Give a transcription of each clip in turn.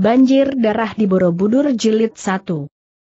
Banjir Darah di Borobudur Jilid 1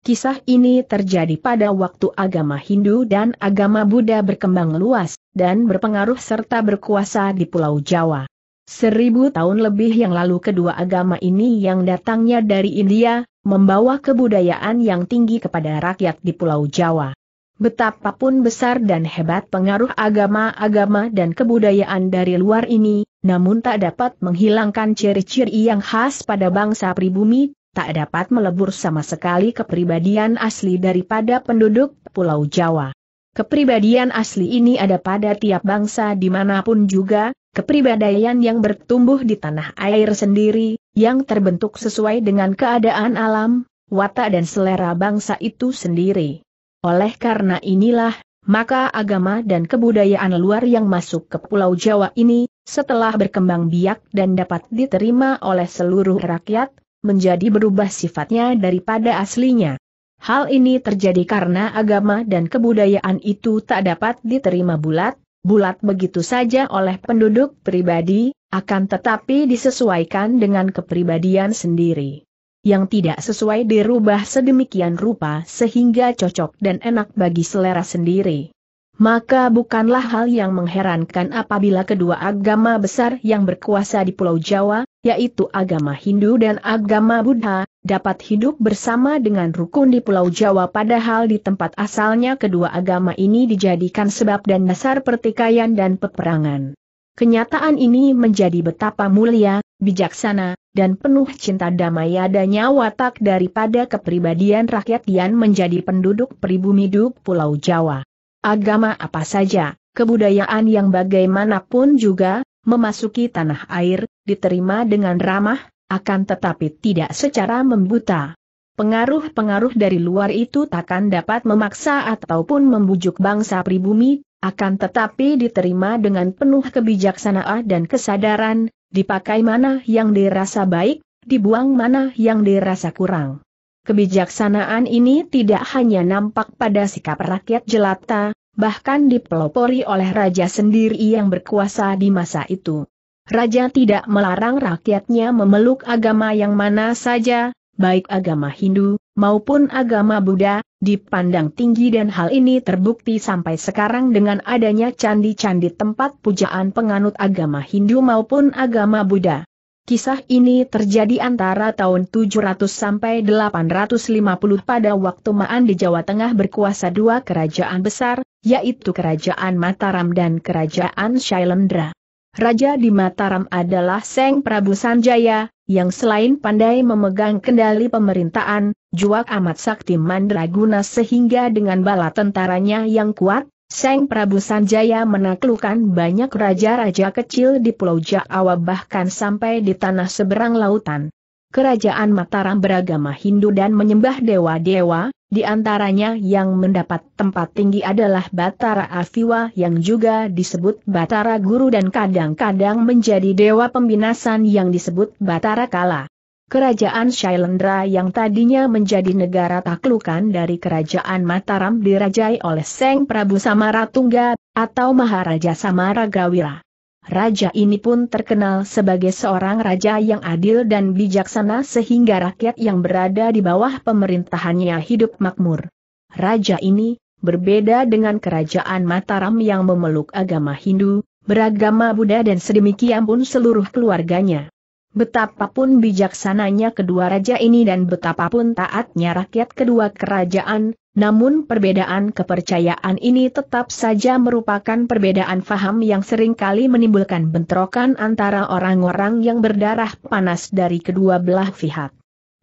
Kisah ini terjadi pada waktu agama Hindu dan agama Buddha berkembang luas, dan berpengaruh serta berkuasa di Pulau Jawa. Seribu tahun lebih yang lalu kedua agama ini yang datangnya dari India, membawa kebudayaan yang tinggi kepada rakyat di Pulau Jawa. Betapapun besar dan hebat pengaruh agama-agama dan kebudayaan dari luar ini, namun tak dapat menghilangkan ciri-ciri yang khas pada bangsa pribumi, tak dapat melebur sama sekali kepribadian asli daripada penduduk Pulau Jawa. Kepribadian asli ini ada pada tiap bangsa dimanapun juga, kepribadian yang bertumbuh di tanah air sendiri, yang terbentuk sesuai dengan keadaan alam, watak dan selera bangsa itu sendiri. Oleh karena inilah, maka agama dan kebudayaan luar yang masuk ke Pulau Jawa ini, setelah berkembang biak dan dapat diterima oleh seluruh rakyat, menjadi berubah sifatnya daripada aslinya. Hal ini terjadi karena agama dan kebudayaan itu tak dapat diterima bulat, bulat begitu saja oleh penduduk pribadi, akan tetapi disesuaikan dengan kepribadian sendiri. Yang tidak sesuai dirubah sedemikian rupa sehingga cocok dan enak bagi selera sendiri maka bukanlah hal yang mengherankan apabila kedua agama besar yang berkuasa di Pulau Jawa, yaitu agama Hindu dan agama Buddha, dapat hidup bersama dengan rukun di Pulau Jawa padahal di tempat asalnya kedua agama ini dijadikan sebab dan dasar pertikaian dan peperangan. Kenyataan ini menjadi betapa mulia, bijaksana, dan penuh cinta damai adanya watak daripada kepribadian rakyat yang menjadi penduduk pribumi di Pulau Jawa agama apa saja, kebudayaan yang bagaimanapun juga, memasuki tanah air, diterima dengan ramah, akan tetapi tidak secara membuta. Pengaruh-pengaruh dari luar itu takkan dapat memaksa ataupun membujuk bangsa pribumi, akan tetapi diterima dengan penuh kebijaksanaan dan kesadaran, dipakai mana yang dirasa baik, dibuang mana yang dirasa kurang. Kebijaksanaan ini tidak hanya nampak pada sikap rakyat jelata, bahkan dipelopori oleh raja sendiri yang berkuasa di masa itu. Raja tidak melarang rakyatnya memeluk agama yang mana saja, baik agama Hindu maupun agama Buddha, dipandang tinggi dan hal ini terbukti sampai sekarang dengan adanya candi-candi tempat pujaan penganut agama Hindu maupun agama Buddha. Kisah ini terjadi antara tahun 700 sampai 850 pada waktu Maan di Jawa Tengah berkuasa dua kerajaan besar, yaitu Kerajaan Mataram dan Kerajaan Shailendra. Raja di Mataram adalah Seng Prabu Sanjaya, yang selain pandai memegang kendali pemerintahan, juak amat sakti mandraguna sehingga dengan bala tentaranya yang kuat, Seng Prabu Sanjaya menaklukkan banyak raja-raja kecil di Pulau Jawa bahkan sampai di tanah seberang lautan. Kerajaan Mataram beragama Hindu dan menyembah dewa-dewa, di antaranya yang mendapat tempat tinggi adalah Batara Aviwa yang juga disebut Batara Guru dan kadang-kadang menjadi dewa pembinasan yang disebut Batara Kala. Kerajaan Shailendra yang tadinya menjadi negara taklukan dari Kerajaan Mataram dirajai oleh Seng Prabu Samaratungga, atau Maharaja Samaragawira. Raja ini pun terkenal sebagai seorang raja yang adil dan bijaksana sehingga rakyat yang berada di bawah pemerintahannya hidup makmur. Raja ini, berbeda dengan kerajaan Mataram yang memeluk agama Hindu, beragama Buddha dan sedemikian pun seluruh keluarganya. Betapapun bijaksananya kedua raja ini dan betapapun taatnya rakyat kedua kerajaan, namun perbedaan kepercayaan ini tetap saja merupakan perbedaan faham yang seringkali menimbulkan bentrokan antara orang-orang yang berdarah panas dari kedua belah pihak.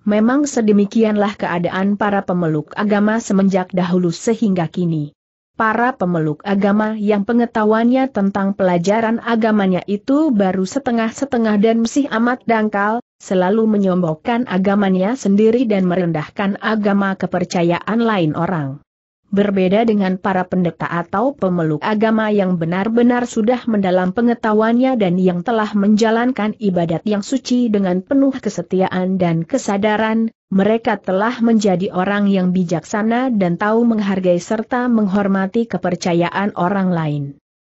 Memang sedemikianlah keadaan para pemeluk agama semenjak dahulu sehingga kini para pemeluk agama yang pengetahuannya tentang pelajaran agamanya itu baru setengah-setengah dan masih amat dangkal, selalu menyombongkan agamanya sendiri dan merendahkan agama kepercayaan lain orang. Berbeda dengan para pendeta atau pemeluk agama yang benar-benar sudah mendalam pengetahuannya dan yang telah menjalankan ibadat yang suci dengan penuh kesetiaan dan kesadaran, mereka telah menjadi orang yang bijaksana dan tahu menghargai serta menghormati kepercayaan orang lain.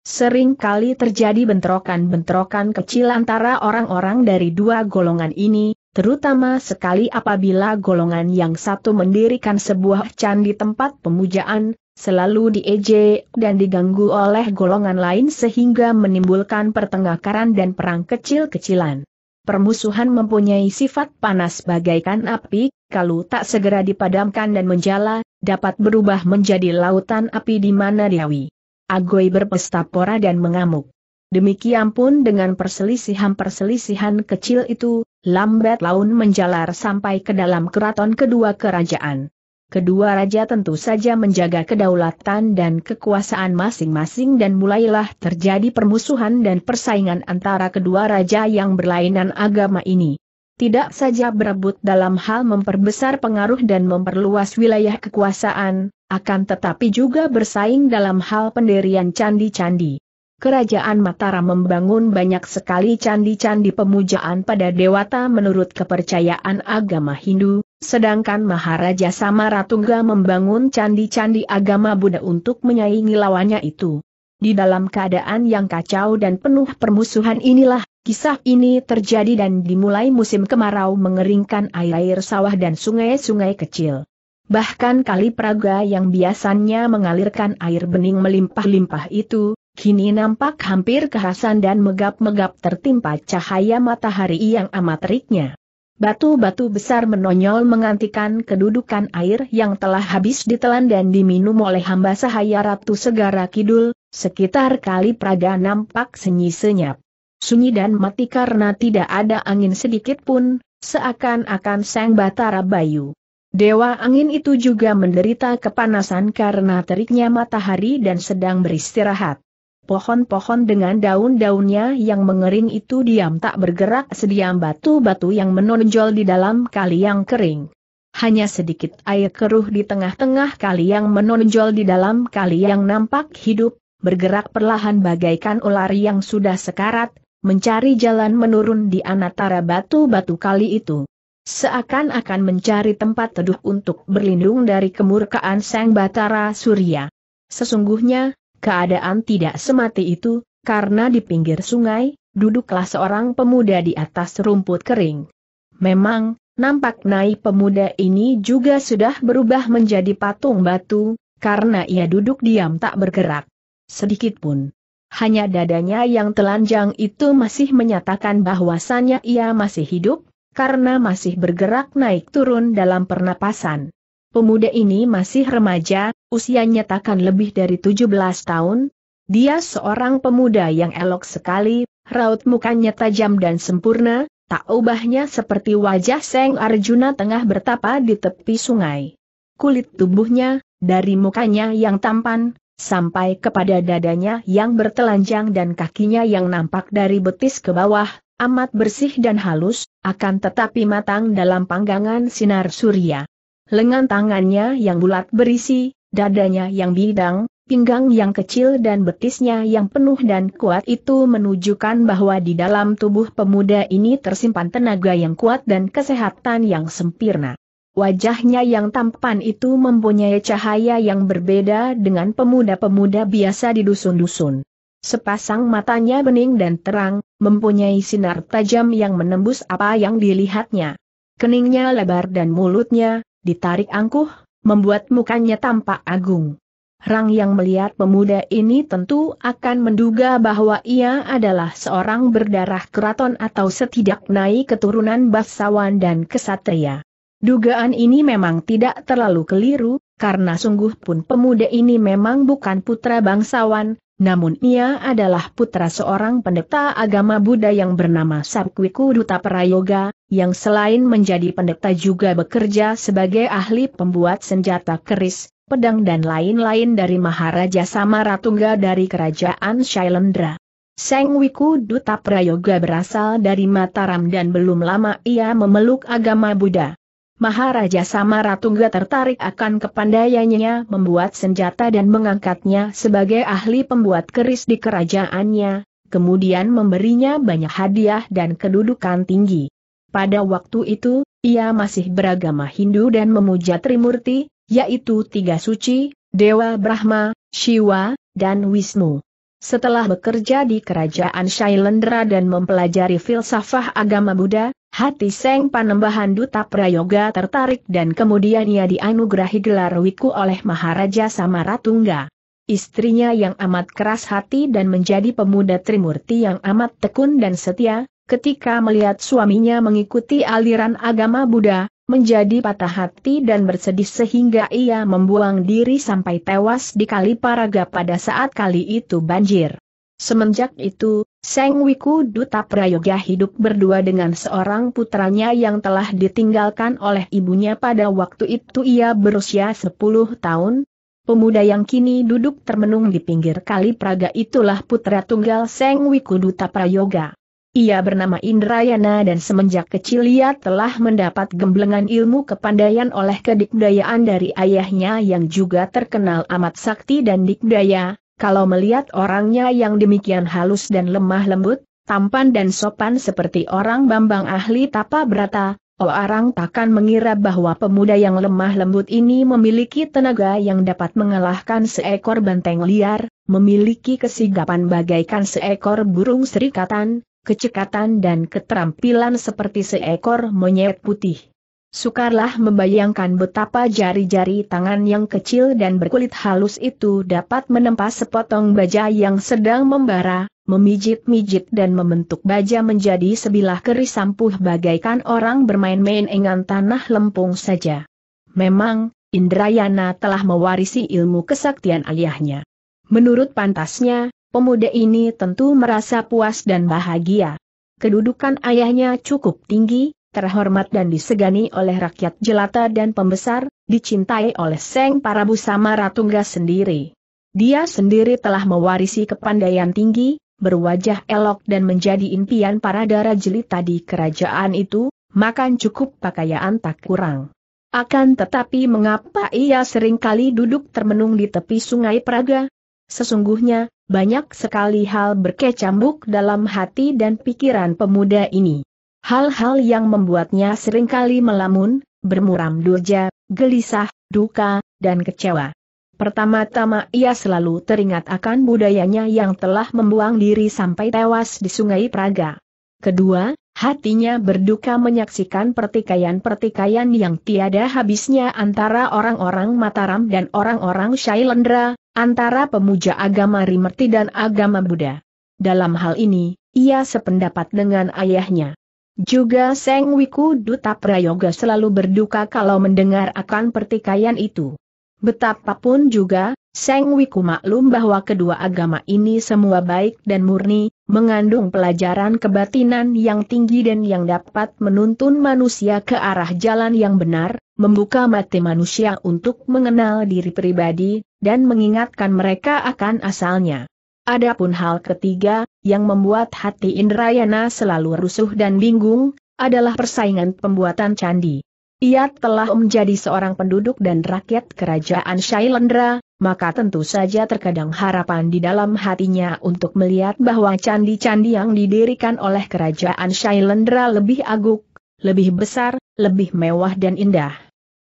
Sering kali terjadi bentrokan-bentrokan kecil antara orang-orang dari dua golongan ini, terutama sekali apabila golongan yang satu mendirikan sebuah candi tempat pemujaan, selalu diejek dan diganggu oleh golongan lain sehingga menimbulkan pertengkaran dan perang kecil-kecilan permusuhan mempunyai sifat panas bagaikan api, kalau tak segera dipadamkan dan menjala, dapat berubah menjadi lautan api di mana diawi. Agoy berpesta pora dan mengamuk. Demikian pun dengan perselisihan-perselisihan kecil itu, lambat laun menjalar sampai ke dalam keraton kedua kerajaan. Kedua raja tentu saja menjaga kedaulatan dan kekuasaan masing-masing dan mulailah terjadi permusuhan dan persaingan antara kedua raja yang berlainan agama ini. Tidak saja berebut dalam hal memperbesar pengaruh dan memperluas wilayah kekuasaan, akan tetapi juga bersaing dalam hal pendirian candi-candi. Kerajaan Mataram membangun banyak sekali candi-candi pemujaan pada dewata menurut kepercayaan agama Hindu, Sedangkan Maharaja Samaratungga membangun candi-candi agama Buddha untuk menyaingi lawannya itu. Di dalam keadaan yang kacau dan penuh permusuhan inilah, kisah ini terjadi dan dimulai musim kemarau mengeringkan air-air sawah dan sungai-sungai kecil. Bahkan kali Praga yang biasanya mengalirkan air bening melimpah-limpah itu, kini nampak hampir kerasan dan megap-megap tertimpa cahaya matahari yang amat teriknya. Batu-batu besar menonjol mengantikan kedudukan air yang telah habis ditelan dan diminum oleh hamba sahaya Ratu Segara Kidul, sekitar kali Praga nampak senyi senyap. Sunyi dan mati karena tidak ada angin sedikit pun, seakan-akan sang Batara Bayu. Dewa angin itu juga menderita kepanasan karena teriknya matahari dan sedang beristirahat. Pohon-pohon dengan daun-daunnya yang mengering itu diam tak bergerak sediam batu-batu yang menonjol di dalam kali yang kering. Hanya sedikit air keruh di tengah-tengah kali yang menonjol di dalam kali yang nampak hidup, bergerak perlahan bagaikan ular yang sudah sekarat, mencari jalan menurun di antara batu-batu kali itu. Seakan-akan mencari tempat teduh untuk berlindung dari kemurkaan Sang Batara Surya. Sesungguhnya, Keadaan tidak semati itu, karena di pinggir sungai, duduklah seorang pemuda di atas rumput kering. Memang, nampak naik pemuda ini juga sudah berubah menjadi patung batu, karena ia duduk diam tak bergerak. Sedikit pun. Hanya dadanya yang telanjang itu masih menyatakan bahwasannya ia masih hidup, karena masih bergerak naik turun dalam pernapasan. Pemuda ini masih remaja, Usianya takkan lebih dari 17 tahun. Dia seorang pemuda yang elok sekali, raut mukanya tajam dan sempurna, tak ubahnya seperti wajah Seng Arjuna tengah bertapa di tepi sungai. Kulit tubuhnya, dari mukanya yang tampan, sampai kepada dadanya yang bertelanjang dan kakinya yang nampak dari betis ke bawah, amat bersih dan halus, akan tetapi matang dalam panggangan sinar surya. Lengan tangannya yang bulat berisi, Dadanya yang bidang, pinggang yang kecil dan betisnya yang penuh dan kuat itu menunjukkan bahwa di dalam tubuh pemuda ini tersimpan tenaga yang kuat dan kesehatan yang sempurna. Wajahnya yang tampan itu mempunyai cahaya yang berbeda dengan pemuda-pemuda biasa di dusun-dusun. Sepasang matanya bening dan terang, mempunyai sinar tajam yang menembus apa yang dilihatnya. Keningnya lebar dan mulutnya, ditarik angkuh, membuat mukanya tampak agung. Rang yang melihat pemuda ini tentu akan menduga bahwa ia adalah seorang berdarah keraton atau setidaknya keturunan bangsawan dan kesatria. Dugaan ini memang tidak terlalu keliru, karena sungguh pun pemuda ini memang bukan putra bangsawan, namun ia adalah putra seorang pendeta agama Buddha yang bernama Sabkwiku Duta Prayoga, yang selain menjadi pendeta juga bekerja sebagai ahli pembuat senjata keris, pedang dan lain-lain dari Maharaja Samaratungga dari Kerajaan Shailendra. Seng Wiku Duta Prayoga berasal dari Mataram dan belum lama ia memeluk agama Buddha. Maharaja Samaratungga tertarik akan kepandaiannya membuat senjata dan mengangkatnya sebagai ahli pembuat keris di kerajaannya, kemudian memberinya banyak hadiah dan kedudukan tinggi. Pada waktu itu, ia masih beragama Hindu dan memuja Trimurti, yaitu Tiga Suci, Dewa Brahma, Shiva, dan Wisnu. Setelah bekerja di kerajaan Shailendra dan mempelajari filsafah agama Buddha, Hati Seng Panembahan Duta Prayoga tertarik dan kemudian ia dianugerahi gelar wiku oleh Maharaja Samaratungga. Istrinya yang amat keras hati dan menjadi pemuda Trimurti yang amat tekun dan setia, ketika melihat suaminya mengikuti aliran agama Buddha, menjadi patah hati dan bersedih sehingga ia membuang diri sampai tewas di Kaliparaga pada saat kali itu banjir. Semenjak itu, Seng Wiku Duta Prayoga hidup berdua dengan seorang putranya yang telah ditinggalkan oleh ibunya pada waktu itu ia berusia 10 tahun. Pemuda yang kini duduk termenung di pinggir kali Praga itulah putra tunggal Seng Wiku Duta Prayoga. Ia bernama Indrayana dan semenjak kecil ia telah mendapat gemblengan ilmu kepandaian oleh kedikdayaan dari ayahnya yang juga terkenal amat sakti dan dikdaya. Kalau melihat orangnya yang demikian halus dan lemah lembut, tampan dan sopan seperti orang Bambang ahli tapa berata, orang takkan mengira bahwa pemuda yang lemah lembut ini memiliki tenaga yang dapat mengalahkan seekor banteng liar, memiliki kesigapan bagaikan seekor burung serikatan, kecekatan dan keterampilan seperti seekor monyet putih. Sukarlah membayangkan betapa jari-jari tangan yang kecil dan berkulit halus itu dapat menempa sepotong baja yang sedang membara, memijit-mijit dan membentuk baja menjadi sebilah keris sampuh bagaikan orang bermain-main dengan tanah lempung saja. Memang, Indrayana telah mewarisi ilmu kesaktian ayahnya. Menurut pantasnya, pemuda ini tentu merasa puas dan bahagia. Kedudukan ayahnya cukup tinggi, terhormat dan disegani oleh rakyat jelata dan pembesar, dicintai oleh Seng Parabu sama Ratungga sendiri. Dia sendiri telah mewarisi kepandaian tinggi, berwajah elok dan menjadi impian para darah jelita di kerajaan itu, makan cukup pakaian tak kurang. Akan tetapi mengapa ia seringkali duduk termenung di tepi sungai Praga? Sesungguhnya, banyak sekali hal berkecambuk dalam hati dan pikiran pemuda ini. Hal-hal yang membuatnya seringkali melamun, bermuram durja, gelisah, duka, dan kecewa. Pertama-tama ia selalu teringat akan budayanya yang telah membuang diri sampai tewas di sungai Praga. Kedua, hatinya berduka menyaksikan pertikaian-pertikaian yang tiada habisnya antara orang-orang Mataram dan orang-orang Shailendra, antara pemuja agama Rimerti dan agama Buddha. Dalam hal ini, ia sependapat dengan ayahnya. Juga Seng Wiku Duta Prayoga selalu berduka kalau mendengar akan pertikaian itu. Betapapun juga, Seng Wiku maklum bahwa kedua agama ini semua baik dan murni, mengandung pelajaran kebatinan yang tinggi dan yang dapat menuntun manusia ke arah jalan yang benar, membuka mata manusia untuk mengenal diri pribadi, dan mengingatkan mereka akan asalnya. Adapun hal ketiga, yang membuat hati Indrayana selalu rusuh dan bingung, adalah persaingan pembuatan candi. Ia telah menjadi seorang penduduk dan rakyat kerajaan Shailendra, maka tentu saja terkadang harapan di dalam hatinya untuk melihat bahwa candi-candi yang didirikan oleh kerajaan Shailendra lebih aguk, lebih besar, lebih mewah dan indah.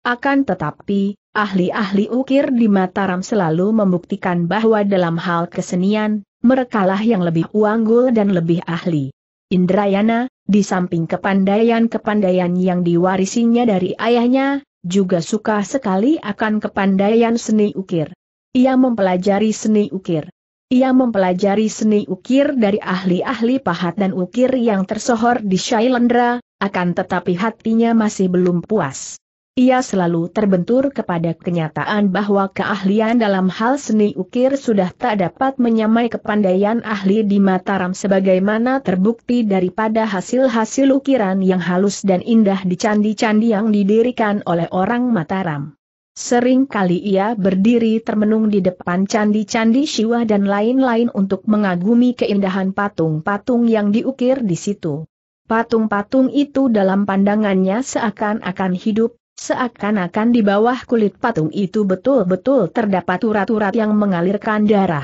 Akan tetapi, Ahli-ahli ukir di Mataram selalu membuktikan bahwa dalam hal kesenian, merekalah yang lebih unggul dan lebih ahli. Indrayana, di samping kepandaian-kepandaian yang diwarisinya dari ayahnya, juga suka sekali akan kepandaian seni ukir. Ia mempelajari seni ukir. Ia mempelajari seni ukir dari ahli-ahli pahat dan ukir yang tersohor di Shailendra, akan tetapi hatinya masih belum puas. Ia selalu terbentur kepada kenyataan bahwa keahlian dalam hal seni ukir sudah tak dapat menyamai kepandaian ahli di Mataram sebagaimana terbukti daripada hasil-hasil ukiran yang halus dan indah di candi-candi yang didirikan oleh orang Mataram. Sering kali ia berdiri termenung di depan candi-candi Siwa dan lain-lain untuk mengagumi keindahan patung-patung yang diukir di situ. Patung-patung itu dalam pandangannya seakan-akan hidup, Seakan-akan di bawah kulit patung itu betul-betul terdapat urat-urat yang mengalirkan darah.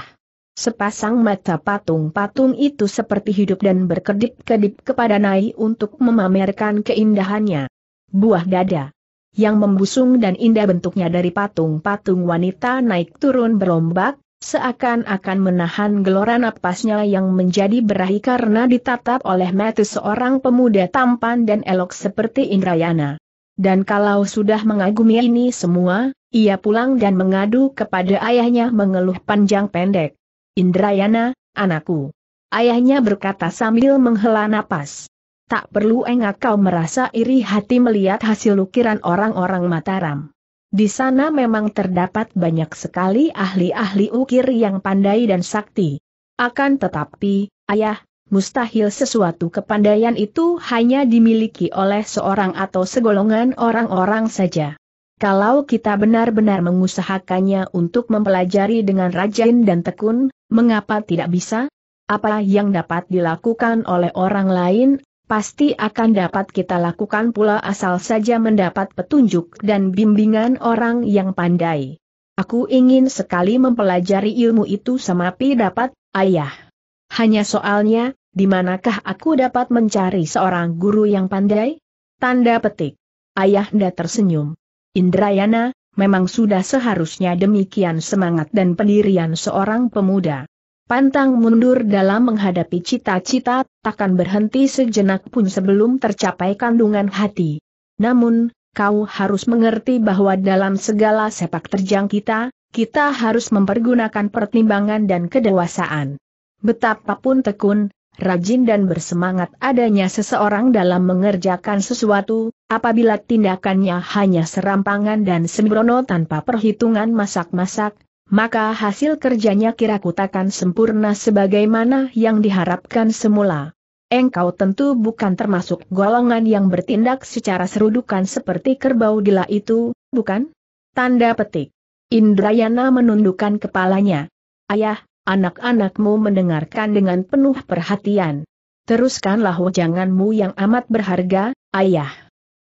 Sepasang mata patung-patung itu seperti hidup dan berkedip-kedip kepada Nai untuk memamerkan keindahannya. Buah dada yang membusung dan indah bentuknya dari patung-patung wanita naik turun berombak, seakan-akan menahan gelora napasnya yang menjadi berahi karena ditatap oleh mata seorang pemuda tampan dan elok seperti Indrayana. Dan kalau sudah mengagumi ini semua, ia pulang dan mengadu kepada ayahnya mengeluh panjang pendek. Indrayana, anakku. Ayahnya berkata sambil menghela napas. Tak perlu engak kau merasa iri hati melihat hasil ukiran orang-orang Mataram. Di sana memang terdapat banyak sekali ahli-ahli ukir yang pandai dan sakti. Akan tetapi, ayah, mustahil sesuatu kepandaian itu hanya dimiliki oleh seorang atau segolongan orang-orang saja. Kalau kita benar-benar mengusahakannya untuk mempelajari dengan rajin dan tekun, mengapa tidak bisa? Apa yang dapat dilakukan oleh orang lain, pasti akan dapat kita lakukan pula asal saja mendapat petunjuk dan bimbingan orang yang pandai. Aku ingin sekali mempelajari ilmu itu sama Pi dapat, ayah. Hanya soalnya, di manakah aku dapat mencari seorang guru yang pandai? Tanda petik. Ayahnya tersenyum. Indrayana, memang sudah seharusnya demikian semangat dan pendirian seorang pemuda. Pantang mundur dalam menghadapi cita-cita, takkan berhenti sejenak pun sebelum tercapai kandungan hati. Namun, kau harus mengerti bahwa dalam segala sepak terjang kita, kita harus mempergunakan pertimbangan dan kedewasaan. Betapapun tekun, rajin dan bersemangat adanya seseorang dalam mengerjakan sesuatu, apabila tindakannya hanya serampangan dan sembrono tanpa perhitungan masak-masak, maka hasil kerjanya kira kutakan sempurna sebagaimana yang diharapkan semula. Engkau tentu bukan termasuk golongan yang bertindak secara serudukan seperti kerbau gila itu, bukan? Tanda petik. Indrayana menundukkan kepalanya. Ayah, Anak-anakmu mendengarkan dengan penuh perhatian. Teruskanlah wajanganmu yang amat berharga, ayah.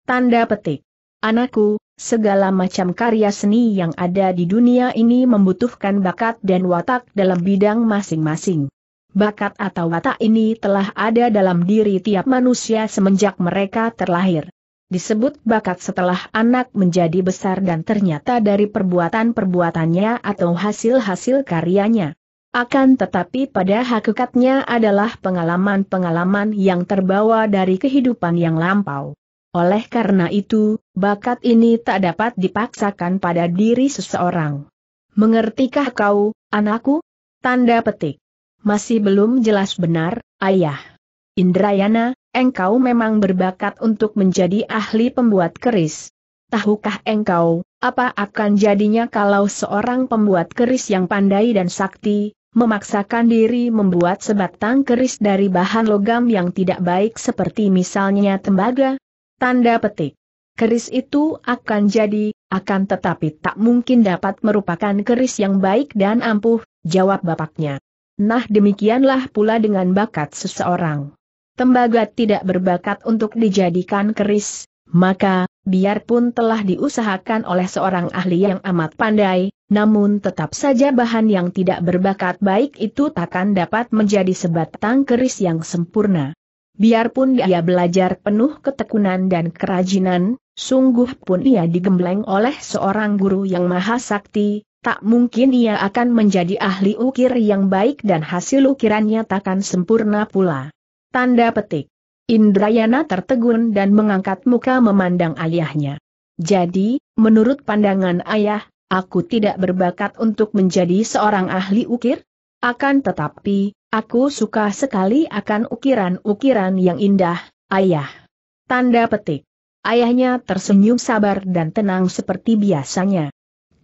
Tanda petik. Anakku, segala macam karya seni yang ada di dunia ini membutuhkan bakat dan watak dalam bidang masing-masing. Bakat atau watak ini telah ada dalam diri tiap manusia semenjak mereka terlahir. Disebut bakat setelah anak menjadi besar dan ternyata dari perbuatan-perbuatannya atau hasil-hasil karyanya. Akan tetapi pada hakikatnya adalah pengalaman-pengalaman yang terbawa dari kehidupan yang lampau. Oleh karena itu, bakat ini tak dapat dipaksakan pada diri seseorang. Mengertikah kau, anakku? Tanda petik. Masih belum jelas benar, ayah. Indrayana, engkau memang berbakat untuk menjadi ahli pembuat keris. Tahukah engkau, apa akan jadinya kalau seorang pembuat keris yang pandai dan sakti, memaksakan diri membuat sebatang keris dari bahan logam yang tidak baik seperti misalnya tembaga. Tanda petik. Keris itu akan jadi, akan tetapi tak mungkin dapat merupakan keris yang baik dan ampuh, jawab bapaknya. Nah demikianlah pula dengan bakat seseorang. Tembaga tidak berbakat untuk dijadikan keris, maka, biarpun telah diusahakan oleh seorang ahli yang amat pandai, namun tetap saja bahan yang tidak berbakat baik itu takkan dapat menjadi sebatang keris yang sempurna. Biarpun dia belajar penuh ketekunan dan kerajinan, sungguh pun ia digembleng oleh seorang guru yang maha sakti, tak mungkin ia akan menjadi ahli ukir yang baik dan hasil ukirannya takkan sempurna pula. Tanda petik. Indrayana tertegun dan mengangkat muka memandang ayahnya. Jadi, menurut pandangan ayah, aku tidak berbakat untuk menjadi seorang ahli ukir? Akan tetapi, aku suka sekali akan ukiran-ukiran yang indah, ayah. Tanda petik. Ayahnya tersenyum sabar dan tenang seperti biasanya.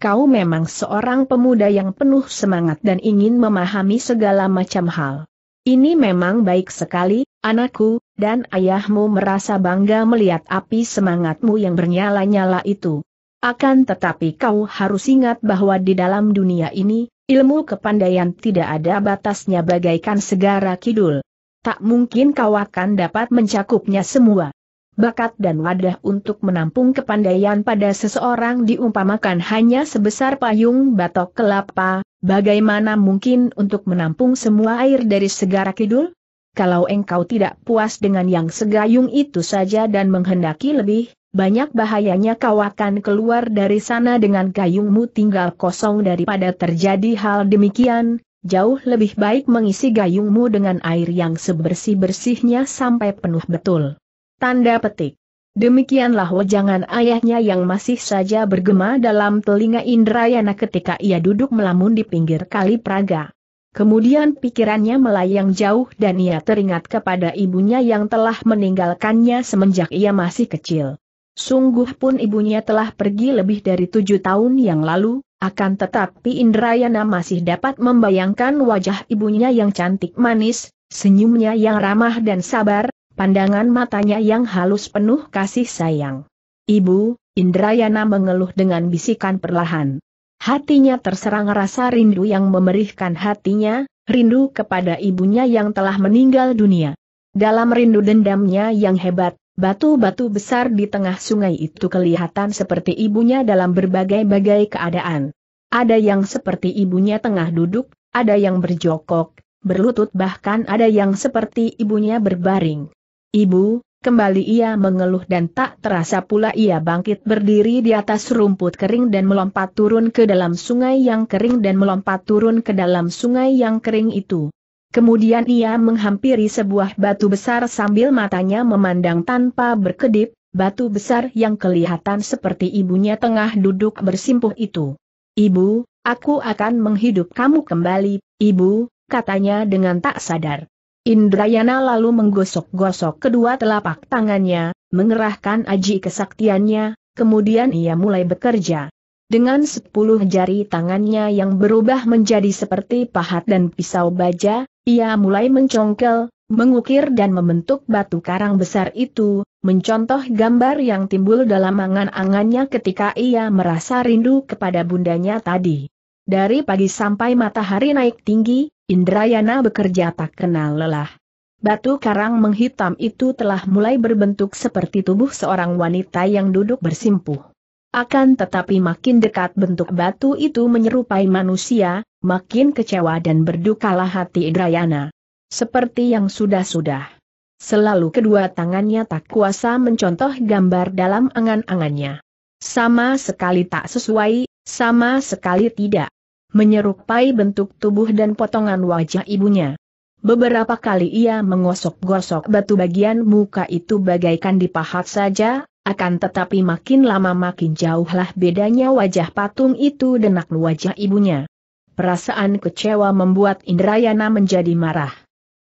Kau memang seorang pemuda yang penuh semangat dan ingin memahami segala macam hal. Ini memang baik sekali, anakku, dan ayahmu merasa bangga melihat api semangatmu yang bernyala-nyala itu. Akan tetapi kau harus ingat bahwa di dalam dunia ini, ilmu kepandaian tidak ada batasnya bagaikan segara kidul. Tak mungkin kau akan dapat mencakupnya semua. Bakat dan wadah untuk menampung kepandaian pada seseorang diumpamakan hanya sebesar payung batok kelapa, Bagaimana mungkin untuk menampung semua air dari segara kidul? Kalau engkau tidak puas dengan yang segayung itu saja dan menghendaki lebih, banyak bahayanya kau akan keluar dari sana dengan gayungmu tinggal kosong daripada terjadi hal demikian, jauh lebih baik mengisi gayungmu dengan air yang sebersih-bersihnya sampai penuh betul. Tanda petik Demikianlah wejangan ayahnya yang masih saja bergema dalam telinga Indrayana ketika ia duduk melamun di pinggir kali Praga. Kemudian pikirannya melayang jauh dan ia teringat kepada ibunya yang telah meninggalkannya semenjak ia masih kecil. Sungguh pun ibunya telah pergi lebih dari tujuh tahun yang lalu, akan tetapi Indrayana masih dapat membayangkan wajah ibunya yang cantik manis, senyumnya yang ramah dan sabar, Pandangan matanya yang halus penuh kasih sayang. Ibu, Indrayana mengeluh dengan bisikan perlahan. Hatinya terserang rasa rindu yang memerihkan hatinya, rindu kepada ibunya yang telah meninggal dunia. Dalam rindu dendamnya yang hebat, batu-batu besar di tengah sungai itu kelihatan seperti ibunya dalam berbagai-bagai keadaan. Ada yang seperti ibunya tengah duduk, ada yang berjokok, berlutut bahkan ada yang seperti ibunya berbaring. Ibu, kembali ia mengeluh dan tak terasa pula ia bangkit berdiri di atas rumput kering dan melompat turun ke dalam sungai yang kering dan melompat turun ke dalam sungai yang kering itu. Kemudian ia menghampiri sebuah batu besar sambil matanya memandang tanpa berkedip, batu besar yang kelihatan seperti ibunya tengah duduk bersimpuh itu. Ibu, aku akan menghidup kamu kembali, ibu, katanya dengan tak sadar. Indrayana lalu menggosok-gosok kedua telapak tangannya, mengerahkan aji kesaktiannya, kemudian ia mulai bekerja. Dengan sepuluh jari tangannya yang berubah menjadi seperti pahat dan pisau baja, ia mulai mencongkel, mengukir dan membentuk batu karang besar itu, mencontoh gambar yang timbul dalam angan-angannya ketika ia merasa rindu kepada bundanya tadi. Dari pagi sampai matahari naik tinggi, Indrayana bekerja tak kenal lelah. Batu karang menghitam itu telah mulai berbentuk seperti tubuh seorang wanita yang duduk bersimpuh. Akan tetapi makin dekat bentuk batu itu menyerupai manusia, makin kecewa dan berdukalah hati Indrayana. Seperti yang sudah-sudah. Selalu kedua tangannya tak kuasa mencontoh gambar dalam angan-angannya. Sama sekali tak sesuai, sama sekali tidak menyerupai bentuk tubuh dan potongan wajah ibunya. Beberapa kali ia mengosok-gosok batu bagian muka itu bagaikan dipahat saja, akan tetapi makin lama makin jauhlah bedanya wajah patung itu dengan wajah ibunya. Perasaan kecewa membuat Indrayana menjadi marah.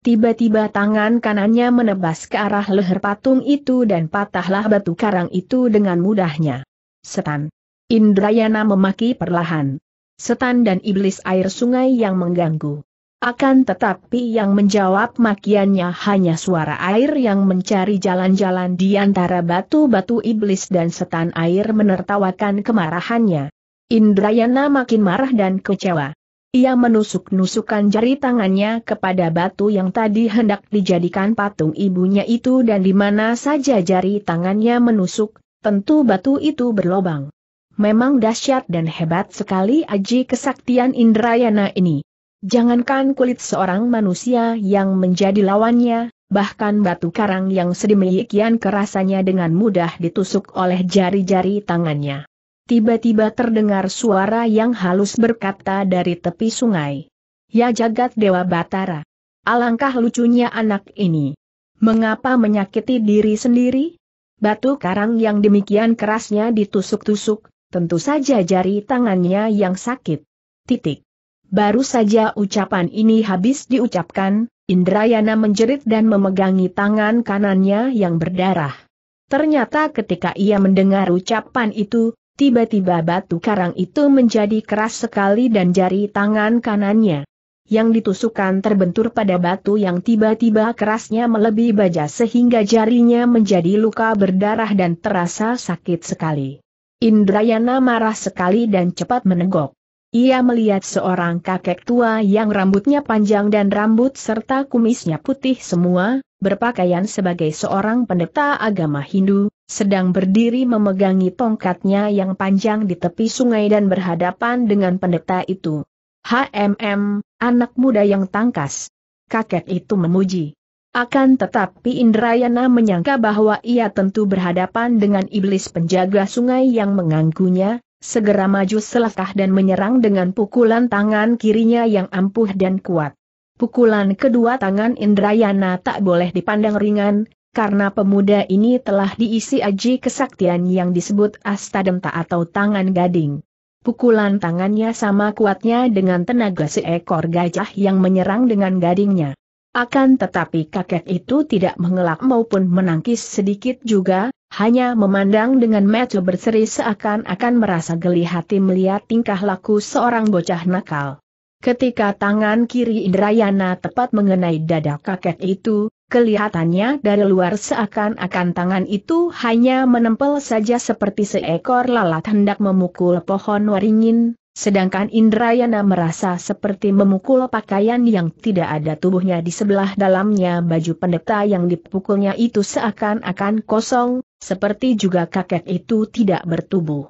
Tiba-tiba tangan kanannya menebas ke arah leher patung itu dan patahlah batu karang itu dengan mudahnya. Setan. Indrayana memaki perlahan setan dan iblis air sungai yang mengganggu. Akan tetapi yang menjawab makiannya hanya suara air yang mencari jalan-jalan di antara batu-batu iblis dan setan air menertawakan kemarahannya. Indrayana makin marah dan kecewa. Ia menusuk nusukkan jari tangannya kepada batu yang tadi hendak dijadikan patung ibunya itu dan di mana saja jari tangannya menusuk, tentu batu itu berlobang. Memang dahsyat dan hebat sekali aji kesaktian Indrayana ini. Jangankan kulit seorang manusia yang menjadi lawannya, bahkan batu karang yang sedemikian kerasanya dengan mudah ditusuk oleh jari-jari tangannya. Tiba-tiba terdengar suara yang halus berkata dari tepi sungai. Ya jagat Dewa Batara. Alangkah lucunya anak ini. Mengapa menyakiti diri sendiri? Batu karang yang demikian kerasnya ditusuk-tusuk, Tentu saja jari tangannya yang sakit. Titik. Baru saja ucapan ini habis diucapkan, Indrayana menjerit dan memegangi tangan kanannya yang berdarah. Ternyata ketika ia mendengar ucapan itu, tiba-tiba batu karang itu menjadi keras sekali dan jari tangan kanannya yang ditusukkan terbentur pada batu yang tiba-tiba kerasnya melebihi baja sehingga jarinya menjadi luka berdarah dan terasa sakit sekali. Indrayana marah sekali dan cepat menegok. Ia melihat seorang kakek tua yang rambutnya panjang dan rambut serta kumisnya putih semua, berpakaian sebagai seorang pendeta agama Hindu, sedang berdiri memegangi tongkatnya yang panjang di tepi sungai dan berhadapan dengan pendeta itu. HMM, anak muda yang tangkas. Kakek itu memuji. Akan tetapi Indrayana menyangka bahwa ia tentu berhadapan dengan iblis penjaga sungai yang mengganggunya, segera maju selangkah dan menyerang dengan pukulan tangan kirinya yang ampuh dan kuat. Pukulan kedua tangan Indrayana tak boleh dipandang ringan, karena pemuda ini telah diisi aji kesaktian yang disebut astadenta atau tangan gading. Pukulan tangannya sama kuatnya dengan tenaga seekor gajah yang menyerang dengan gadingnya. Akan tetapi kakek itu tidak mengelak maupun menangkis sedikit juga, hanya memandang dengan mata berseri seakan-akan merasa geli hati melihat tingkah laku seorang bocah nakal. Ketika tangan kiri Indrayana tepat mengenai dada kakek itu, kelihatannya dari luar seakan-akan tangan itu hanya menempel saja seperti seekor lalat hendak memukul pohon waringin, Sedangkan Indrayana merasa seperti memukul pakaian yang tidak ada tubuhnya di sebelah dalamnya baju pendeta yang dipukulnya itu seakan-akan kosong, seperti juga kakek itu tidak bertubuh.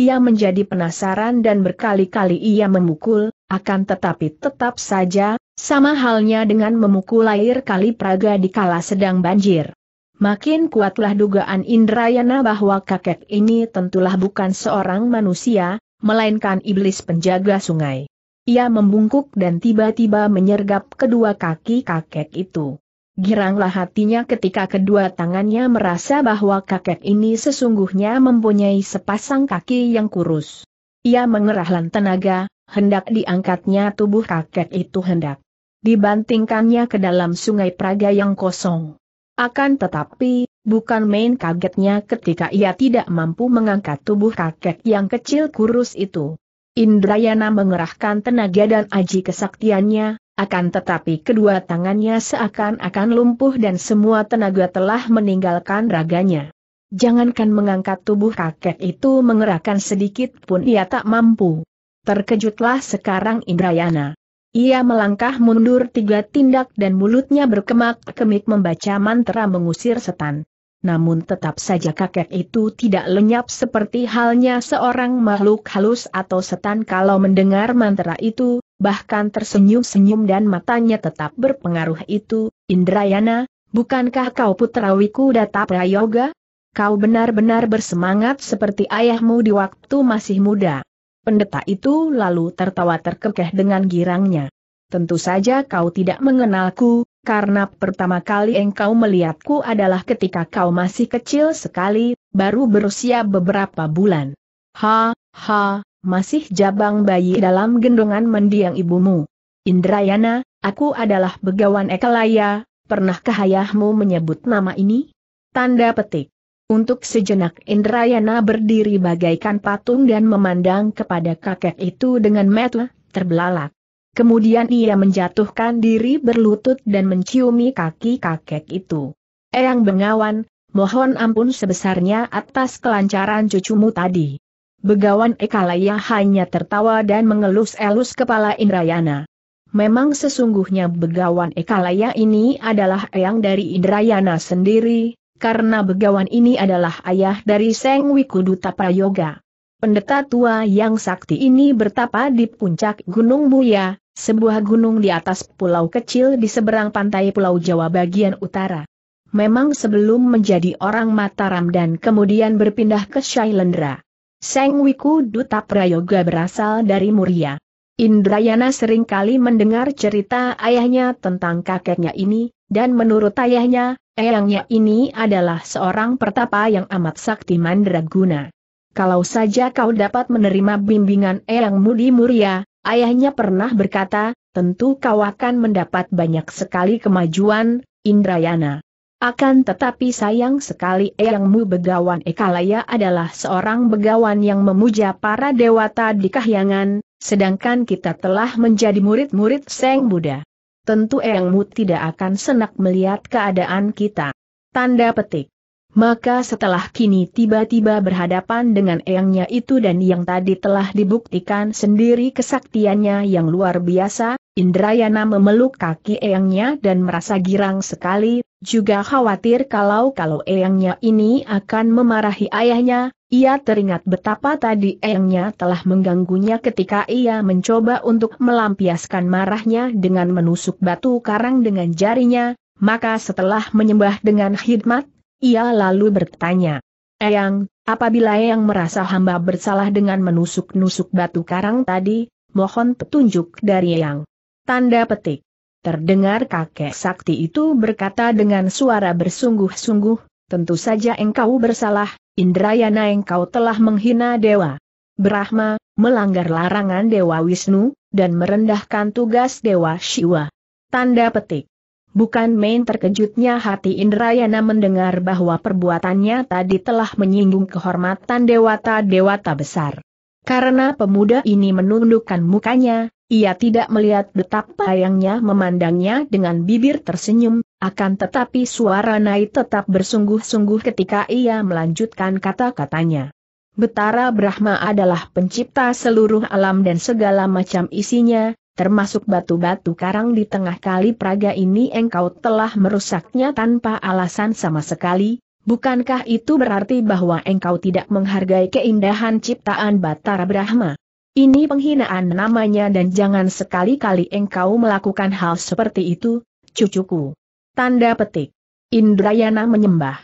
Ia menjadi penasaran dan berkali-kali ia memukul, akan tetapi tetap saja, sama halnya dengan memukul air kali Praga di kala sedang banjir. Makin kuatlah dugaan Indrayana bahwa kakek ini tentulah bukan seorang manusia, melainkan iblis penjaga sungai. Ia membungkuk dan tiba-tiba menyergap kedua kaki kakek itu. Giranglah hatinya ketika kedua tangannya merasa bahwa kakek ini sesungguhnya mempunyai sepasang kaki yang kurus. Ia mengerahkan tenaga, hendak diangkatnya tubuh kakek itu hendak dibantingkannya ke dalam sungai Praga yang kosong. Akan tetapi, Bukan main kagetnya ketika ia tidak mampu mengangkat tubuh kakek yang kecil kurus itu. Indrayana mengerahkan tenaga dan aji kesaktiannya, akan tetapi kedua tangannya seakan-akan lumpuh dan semua tenaga telah meninggalkan raganya. Jangankan mengangkat tubuh kakek itu mengerahkan sedikit pun ia tak mampu. Terkejutlah sekarang Indrayana. Ia melangkah mundur tiga tindak dan mulutnya berkemak-kemik membaca mantra mengusir setan namun tetap saja kakek itu tidak lenyap seperti halnya seorang makhluk halus atau setan kalau mendengar mantra itu, bahkan tersenyum-senyum dan matanya tetap berpengaruh itu, Indrayana, bukankah kau putra wiku data prayoga? Kau benar-benar bersemangat seperti ayahmu di waktu masih muda. Pendeta itu lalu tertawa terkekeh dengan girangnya. Tentu saja kau tidak mengenalku, karena pertama kali engkau melihatku adalah ketika kau masih kecil sekali, baru berusia beberapa bulan. Ha, ha, masih jabang bayi dalam gendongan mendiang ibumu. Indrayana, aku adalah begawan Ekalaya, pernahkah ayahmu menyebut nama ini? Tanda petik. Untuk sejenak Indrayana berdiri bagaikan patung dan memandang kepada kakek itu dengan metu, terbelalak. Kemudian ia menjatuhkan diri berlutut dan menciumi kaki kakek itu. Eyang Bengawan, mohon ampun sebesarnya atas kelancaran cucumu tadi. Begawan Ekalaya hanya tertawa dan mengelus-elus kepala Indrayana. Memang sesungguhnya Begawan Ekalaya ini adalah eyang dari Indrayana sendiri, karena begawan ini adalah ayah dari Seng Wikuduta Prayoga. Pendeta tua yang sakti ini bertapa di puncak Gunung Buya, sebuah gunung di atas pulau kecil di seberang pantai Pulau Jawa bagian utara. Memang sebelum menjadi orang Mataram dan kemudian berpindah ke Shailendra. Seng Wiku Duta Prayoga berasal dari Muria. Indrayana seringkali mendengar cerita ayahnya tentang kakeknya ini, dan menurut ayahnya, eyangnya ini adalah seorang pertapa yang amat sakti mandraguna. Kalau saja kau dapat menerima bimbingan eyangmu di Muria, Ayahnya pernah berkata, tentu kau akan mendapat banyak sekali kemajuan, Indrayana. Akan tetapi sayang sekali eyangmu Begawan Ekalaya adalah seorang begawan yang memuja para dewata di Kahyangan, sedangkan kita telah menjadi murid-murid Seng Buddha. Tentu eyangmu tidak akan senang melihat keadaan kita. Tanda petik. Maka setelah kini tiba-tiba berhadapan dengan eyangnya itu dan yang tadi telah dibuktikan sendiri kesaktiannya yang luar biasa, Indrayana memeluk kaki eyangnya dan merasa girang sekali, juga khawatir kalau-kalau eyangnya ini akan memarahi ayahnya, ia teringat betapa tadi eyangnya telah mengganggunya ketika ia mencoba untuk melampiaskan marahnya dengan menusuk batu karang dengan jarinya, maka setelah menyembah dengan khidmat, ia lalu bertanya, Eyang, apabila Eyang merasa hamba bersalah dengan menusuk-nusuk batu karang tadi, mohon petunjuk dari Eyang. Tanda petik. Terdengar kakek sakti itu berkata dengan suara bersungguh-sungguh, tentu saja engkau bersalah, Indrayana engkau telah menghina dewa. Brahma, melanggar larangan Dewa Wisnu, dan merendahkan tugas Dewa Shiwa. Tanda petik. Bukan main terkejutnya hati Indrayana mendengar bahwa perbuatannya tadi telah menyinggung kehormatan dewata-dewata besar. Karena pemuda ini menundukkan mukanya, ia tidak melihat betapa yangnya memandangnya dengan bibir tersenyum, akan tetapi suara Nai tetap bersungguh-sungguh ketika ia melanjutkan kata-katanya. Betara Brahma adalah pencipta seluruh alam dan segala macam isinya, termasuk batu-batu karang di tengah kali Praga ini engkau telah merusaknya tanpa alasan sama sekali, bukankah itu berarti bahwa engkau tidak menghargai keindahan ciptaan Batara Brahma? Ini penghinaan namanya dan jangan sekali-kali engkau melakukan hal seperti itu, cucuku. Tanda petik. Indrayana menyembah.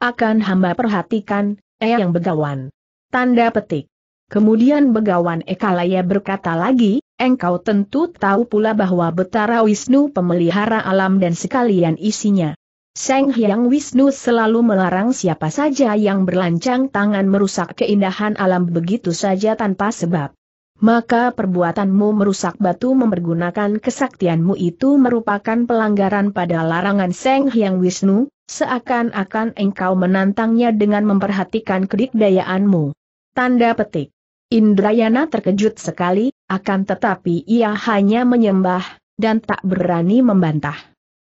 Akan hamba perhatikan, eh yang begawan. Tanda petik. Kemudian begawan Ekalaya berkata lagi, Engkau tentu tahu pula bahwa Betara Wisnu pemelihara alam dan sekalian isinya. Seng Hyang Wisnu selalu melarang siapa saja yang berlancang tangan merusak keindahan alam begitu saja tanpa sebab. Maka perbuatanmu merusak batu mempergunakan kesaktianmu itu merupakan pelanggaran pada larangan Seng Hyang Wisnu, seakan-akan engkau menantangnya dengan memperhatikan kedikdayaanmu. Tanda petik. Indrayana terkejut sekali, akan tetapi ia hanya menyembah, dan tak berani membantah.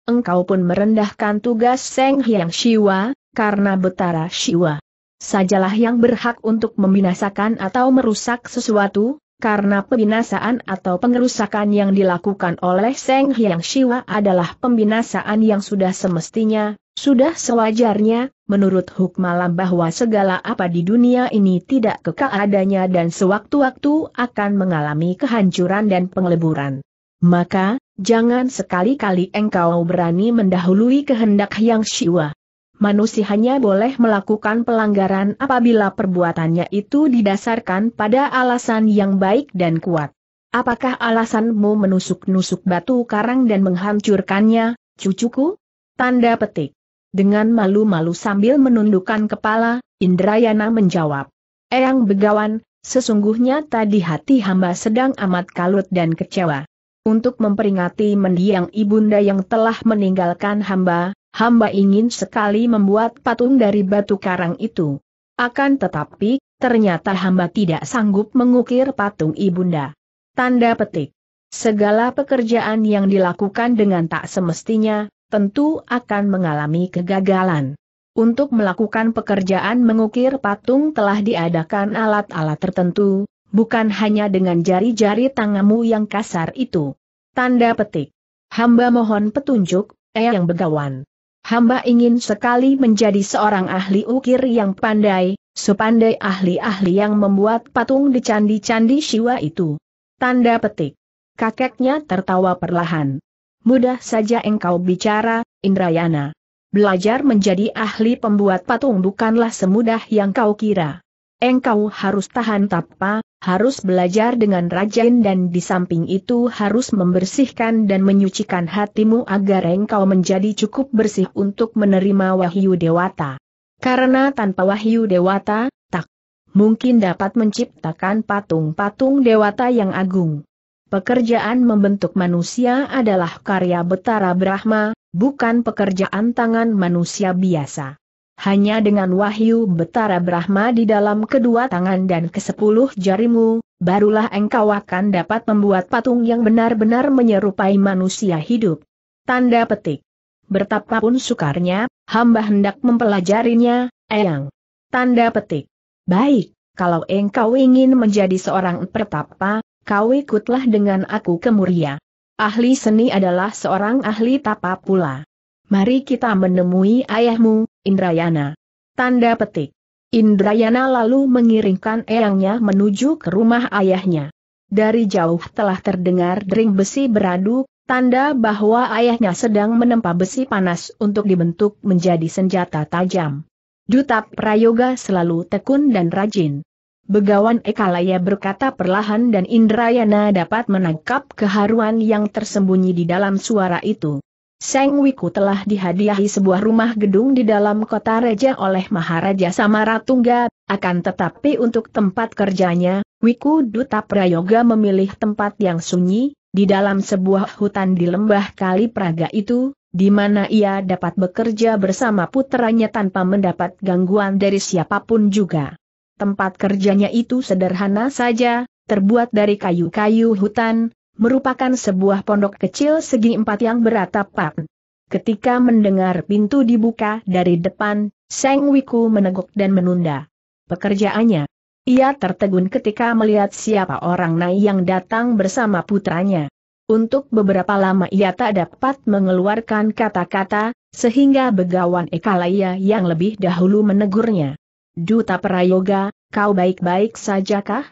Engkau pun merendahkan tugas Seng Hyang Shiwa, karena Betara Shiwa. Sajalah yang berhak untuk membinasakan atau merusak sesuatu, karena pembinasaan atau pengerusakan yang dilakukan oleh Seng Hyang Shiwa adalah pembinasaan yang sudah semestinya, sudah sewajarnya, menurut Huk Malam bahwa segala apa di dunia ini tidak kekal adanya dan sewaktu-waktu akan mengalami kehancuran dan pengleburan. Maka, jangan sekali-kali engkau berani mendahului kehendak yang siwa. Manusia hanya boleh melakukan pelanggaran apabila perbuatannya itu didasarkan pada alasan yang baik dan kuat. Apakah alasanmu menusuk-nusuk batu karang dan menghancurkannya, cucuku? Tanda petik. Dengan malu-malu sambil menundukkan kepala, Indrayana menjawab. Eyang Begawan, sesungguhnya tadi hati hamba sedang amat kalut dan kecewa. Untuk memperingati mendiang ibunda yang telah meninggalkan hamba, hamba ingin sekali membuat patung dari batu karang itu. Akan tetapi, ternyata hamba tidak sanggup mengukir patung ibunda. Tanda petik. Segala pekerjaan yang dilakukan dengan tak semestinya, tentu akan mengalami kegagalan. Untuk melakukan pekerjaan mengukir patung telah diadakan alat-alat tertentu, bukan hanya dengan jari-jari tanganmu yang kasar itu. Tanda petik. Hamba mohon petunjuk, eh yang begawan. Hamba ingin sekali menjadi seorang ahli ukir yang pandai, sepandai ahli-ahli yang membuat patung di candi-candi Siwa itu. Tanda petik. Kakeknya tertawa perlahan mudah saja engkau bicara, Indrayana. Belajar menjadi ahli pembuat patung bukanlah semudah yang kau kira. Engkau harus tahan tapa, harus belajar dengan rajin dan di samping itu harus membersihkan dan menyucikan hatimu agar engkau menjadi cukup bersih untuk menerima wahyu dewata. Karena tanpa wahyu dewata, tak mungkin dapat menciptakan patung-patung dewata yang agung. Pekerjaan membentuk manusia adalah karya Betara Brahma, bukan pekerjaan tangan manusia biasa. Hanya dengan wahyu Betara Brahma di dalam kedua tangan dan kesepuluh jarimu, barulah engkau akan dapat membuat patung yang benar-benar menyerupai manusia hidup. Tanda petik. Bertapa pun sukarnya, hamba hendak mempelajarinya, eyang. Tanda petik. Baik, kalau engkau ingin menjadi seorang pertapa, kau ikutlah dengan aku ke Muria. Ahli seni adalah seorang ahli tapa pula. Mari kita menemui ayahmu, Indrayana. Tanda petik. Indrayana lalu mengiringkan eyangnya menuju ke rumah ayahnya. Dari jauh telah terdengar dering besi beradu, tanda bahwa ayahnya sedang menempa besi panas untuk dibentuk menjadi senjata tajam. Duta Prayoga selalu tekun dan rajin. Begawan Ekalaya berkata perlahan dan Indrayana dapat menangkap keharuan yang tersembunyi di dalam suara itu. Seng Wiku telah dihadiahi sebuah rumah gedung di dalam kota Reja oleh Maharaja Samaratungga, akan tetapi untuk tempat kerjanya, Wiku Duta Prayoga memilih tempat yang sunyi, di dalam sebuah hutan di lembah Kali Praga itu, di mana ia dapat bekerja bersama putranya tanpa mendapat gangguan dari siapapun juga. Tempat kerjanya itu sederhana saja, terbuat dari kayu-kayu hutan, merupakan sebuah pondok kecil segi empat yang beratapan. Ketika mendengar pintu dibuka dari depan, Seng Wiku meneguk dan menunda pekerjaannya. Ia tertegun ketika melihat siapa orang Nai yang datang bersama putranya. Untuk beberapa lama ia tak dapat mengeluarkan kata-kata, sehingga begawan Ekalaya yang lebih dahulu menegurnya. Duta Prayoga, kau baik-baik sajakah?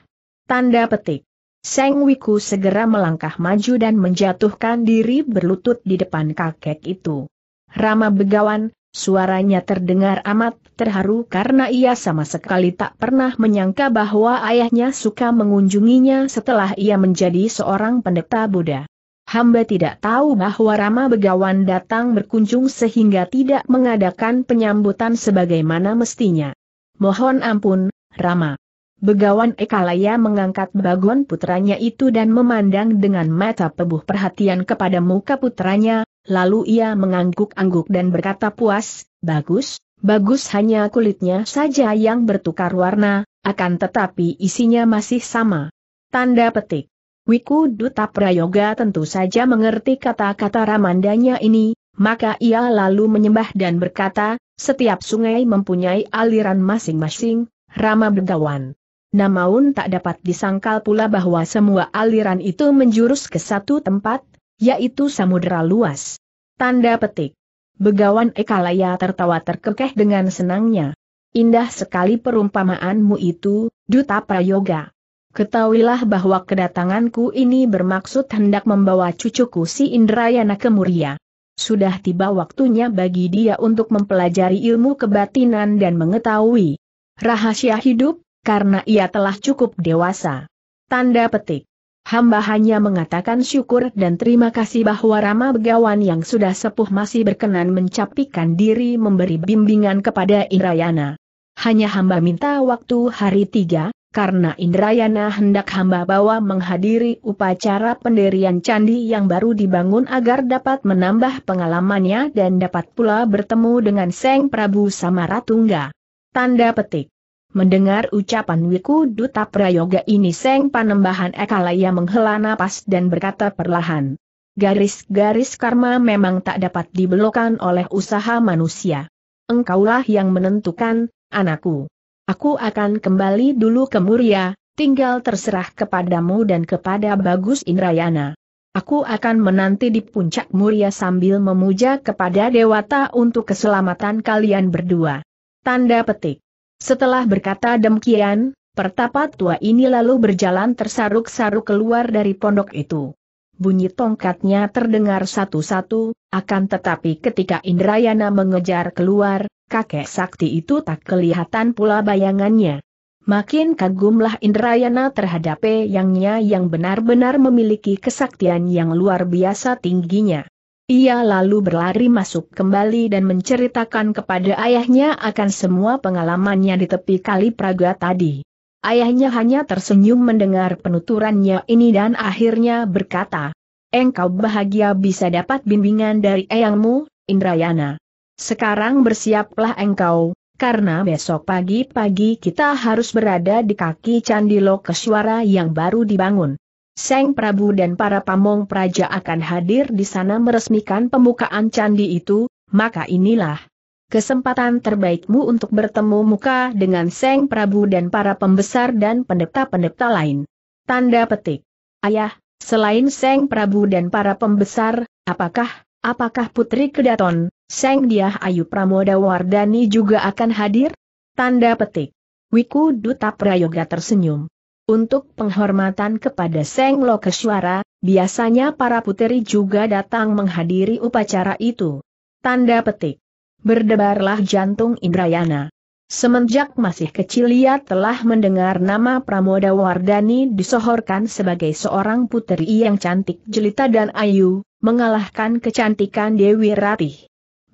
Tanda petik. Seng Wiku segera melangkah maju dan menjatuhkan diri berlutut di depan kakek itu. Rama Begawan, suaranya terdengar amat terharu karena ia sama sekali tak pernah menyangka bahwa ayahnya suka mengunjunginya setelah ia menjadi seorang pendeta Buddha. Hamba tidak tahu bahwa Rama Begawan datang berkunjung sehingga tidak mengadakan penyambutan sebagaimana mestinya. Mohon ampun, Rama. Begawan Ekalaya mengangkat bagon putranya itu dan memandang dengan mata pebuh perhatian kepada muka putranya, lalu ia mengangguk-angguk dan berkata puas, bagus, bagus hanya kulitnya saja yang bertukar warna, akan tetapi isinya masih sama. Tanda petik. Wiku Duta Prayoga tentu saja mengerti kata-kata Ramandanya ini, maka ia lalu menyembah dan berkata, setiap sungai mempunyai aliran masing-masing, Rama Begawan. Namun tak dapat disangkal pula bahwa semua aliran itu menjurus ke satu tempat, yaitu samudera luas. Tanda petik. Begawan Ekalaya tertawa terkekeh dengan senangnya. Indah sekali perumpamaanmu itu, Duta Prayoga. Ketahuilah bahwa kedatanganku ini bermaksud hendak membawa cucuku si Indrayana ke Muria. Sudah tiba waktunya bagi dia untuk mempelajari ilmu kebatinan dan mengetahui rahasia hidup, karena ia telah cukup dewasa. Tanda petik. Hamba hanya mengatakan syukur dan terima kasih bahwa Rama Begawan yang sudah sepuh masih berkenan mencapikan diri memberi bimbingan kepada Irayana. Hanya hamba minta waktu hari tiga, karena Indrayana hendak hamba bawa menghadiri upacara pendirian candi yang baru dibangun agar dapat menambah pengalamannya dan dapat pula bertemu dengan Seng Prabu Samaratungga. Tanda petik. Mendengar ucapan Wiku Duta Prayoga ini Seng Panembahan Ekalaya menghela napas dan berkata perlahan. Garis-garis karma memang tak dapat dibelokan oleh usaha manusia. Engkaulah yang menentukan, anakku. Aku akan kembali dulu ke Muria, tinggal terserah kepadamu dan kepada Bagus Indrayana. Aku akan menanti di puncak Muria sambil memuja kepada Dewata untuk keselamatan kalian berdua. Tanda petik. Setelah berkata demikian, pertapa tua ini lalu berjalan tersaruk-saruk keluar dari pondok itu. Bunyi tongkatnya terdengar satu-satu, akan tetapi ketika Indrayana mengejar keluar, kakek sakti itu tak kelihatan pula bayangannya. Makin kagumlah Indrayana terhadap Eyangnya yang benar-benar memiliki kesaktian yang luar biasa tingginya. Ia lalu berlari masuk kembali dan menceritakan kepada ayahnya akan semua pengalamannya di tepi kali Praga tadi. Ayahnya hanya tersenyum mendengar penuturannya ini dan akhirnya berkata, Engkau bahagia bisa dapat bimbingan dari eyangmu, Indrayana. Sekarang bersiaplah engkau, karena besok pagi-pagi kita harus berada di kaki Candi Lokeswara yang baru dibangun. Seng Prabu dan para pamong praja akan hadir di sana meresmikan pembukaan candi itu, maka inilah kesempatan terbaikmu untuk bertemu muka dengan Seng Prabu dan para pembesar dan pendeta-pendeta lain. Tanda petik. Ayah, selain Seng Prabu dan para pembesar, apakah, apakah Putri Kedaton, Seng Diah Ayu Pramoda Wardani juga akan hadir? Tanda petik. Wiku Duta Prayoga tersenyum. Untuk penghormatan kepada Seng Lokeshwara, biasanya para puteri juga datang menghadiri upacara itu. Tanda petik. Berdebarlah jantung Indrayana. Semenjak masih kecil ia telah mendengar nama Pramoda Wardani disohorkan sebagai seorang puteri yang cantik jelita dan ayu, mengalahkan kecantikan Dewi Ratih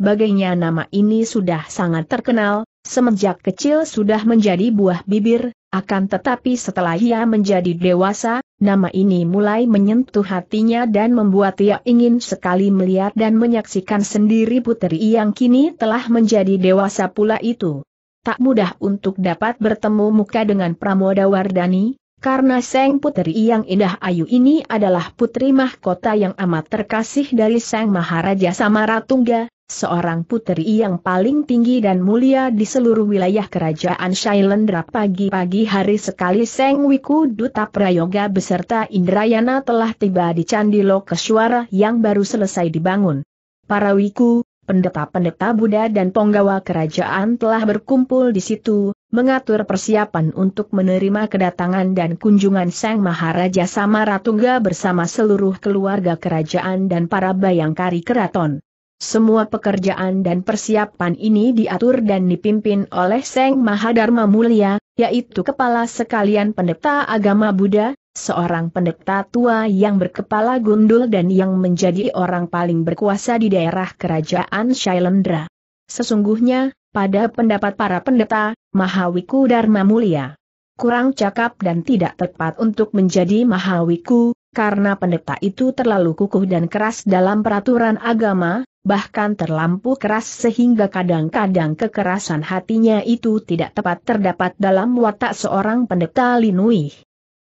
bagainya nama ini sudah sangat terkenal, semenjak kecil sudah menjadi buah bibir, akan tetapi setelah ia menjadi dewasa, nama ini mulai menyentuh hatinya dan membuat ia ingin sekali melihat dan menyaksikan sendiri puteri yang kini telah menjadi dewasa pula itu. Tak mudah untuk dapat bertemu muka dengan Pramoda Wardani, karena Sang putri yang indah ayu ini adalah putri mahkota yang amat terkasih dari Sang Maharaja Samaratungga, seorang puteri yang paling tinggi dan mulia di seluruh wilayah kerajaan Shailendra pagi-pagi hari sekali Seng Wiku Duta Prayoga beserta Indrayana telah tiba di Candi Lokeshwara yang baru selesai dibangun. Para Wiku, pendeta-pendeta Buddha dan penggawa kerajaan telah berkumpul di situ, mengatur persiapan untuk menerima kedatangan dan kunjungan Sang Maharaja Samaratungga bersama seluruh keluarga kerajaan dan para bayangkari keraton. Semua pekerjaan dan persiapan ini diatur dan dipimpin oleh Seng Mahadharma Mulia, yaitu kepala sekalian pendeta agama Buddha, seorang pendeta tua yang berkepala gundul dan yang menjadi orang paling berkuasa di daerah kerajaan Shailendra. Sesungguhnya, pada pendapat para pendeta, Mahawiku Dharma Mulia kurang cakap dan tidak tepat untuk menjadi Mahawiku, karena pendeta itu terlalu kukuh dan keras dalam peraturan agama, bahkan terlampu keras sehingga kadang-kadang kekerasan hatinya itu tidak tepat terdapat dalam watak seorang pendeta Linui.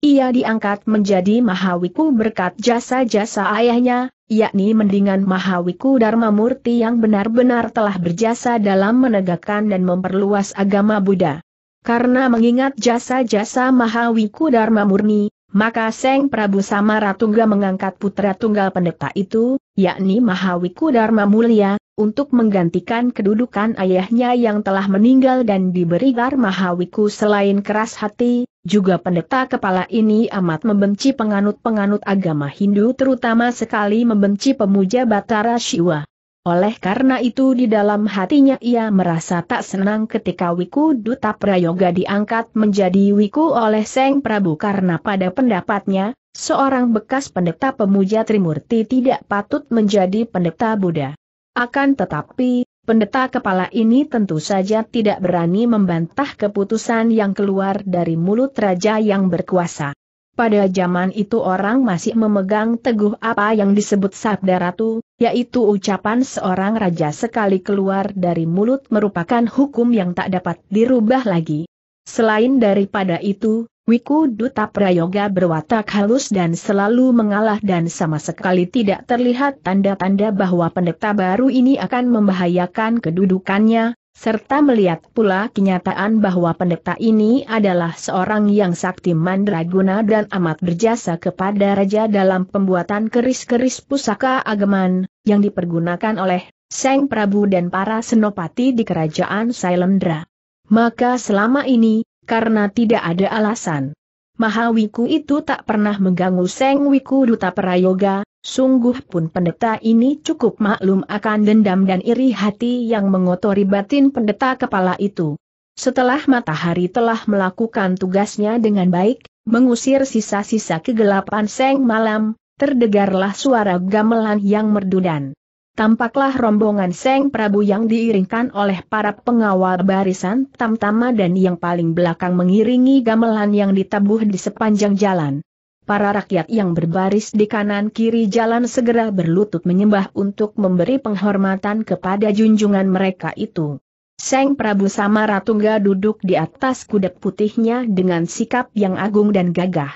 Ia diangkat menjadi Mahawiku berkat jasa-jasa ayahnya, yakni mendingan Mahawiku Dharma Murti yang benar-benar telah berjasa dalam menegakkan dan memperluas agama Buddha. Karena mengingat jasa-jasa Mahawiku Dharma Murni, maka Seng Prabu Samaratungga mengangkat putra tunggal pendeta itu, yakni Mahawiku Dharma Mulia, untuk menggantikan kedudukan ayahnya yang telah meninggal dan diberi Dharma Mahawiku selain keras hati, juga pendeta kepala ini amat membenci penganut-penganut agama Hindu terutama sekali membenci pemuja Batara Siwa. Oleh karena itu di dalam hatinya ia merasa tak senang ketika Wiku Duta Prayoga diangkat menjadi Wiku oleh Seng Prabu karena pada pendapatnya, seorang bekas pendeta pemuja Trimurti tidak patut menjadi pendeta Buddha. Akan tetapi, pendeta kepala ini tentu saja tidak berani membantah keputusan yang keluar dari mulut raja yang berkuasa. Pada zaman itu orang masih memegang teguh apa yang disebut sabda ratu, yaitu ucapan seorang raja sekali keluar dari mulut merupakan hukum yang tak dapat dirubah lagi. Selain daripada itu, Wiku Duta Prayoga berwatak halus dan selalu mengalah dan sama sekali tidak terlihat tanda-tanda bahwa pendeta baru ini akan membahayakan kedudukannya, serta melihat pula kenyataan bahwa pendeta ini adalah seorang yang sakti mandraguna dan amat berjasa kepada raja dalam pembuatan keris-keris pusaka ageman, yang dipergunakan oleh Seng Prabu dan para senopati di kerajaan Sailendra. Maka selama ini, karena tidak ada alasan, Mahawiku itu tak pernah mengganggu Seng Wiku Duta Prayoga, Sungguh pun pendeta ini cukup maklum akan dendam dan iri hati yang mengotori batin pendeta kepala itu. Setelah matahari telah melakukan tugasnya dengan baik, mengusir sisa-sisa kegelapan seng malam, terdengarlah suara gamelan yang merdu merdudan. Tampaklah rombongan Seng Prabu yang diiringkan oleh para pengawal barisan tamtama dan yang paling belakang mengiringi gamelan yang ditabuh di sepanjang jalan para rakyat yang berbaris di kanan kiri jalan segera berlutut menyembah untuk memberi penghormatan kepada junjungan mereka itu. Seng Prabu Samaratungga duduk di atas kuda putihnya dengan sikap yang agung dan gagah.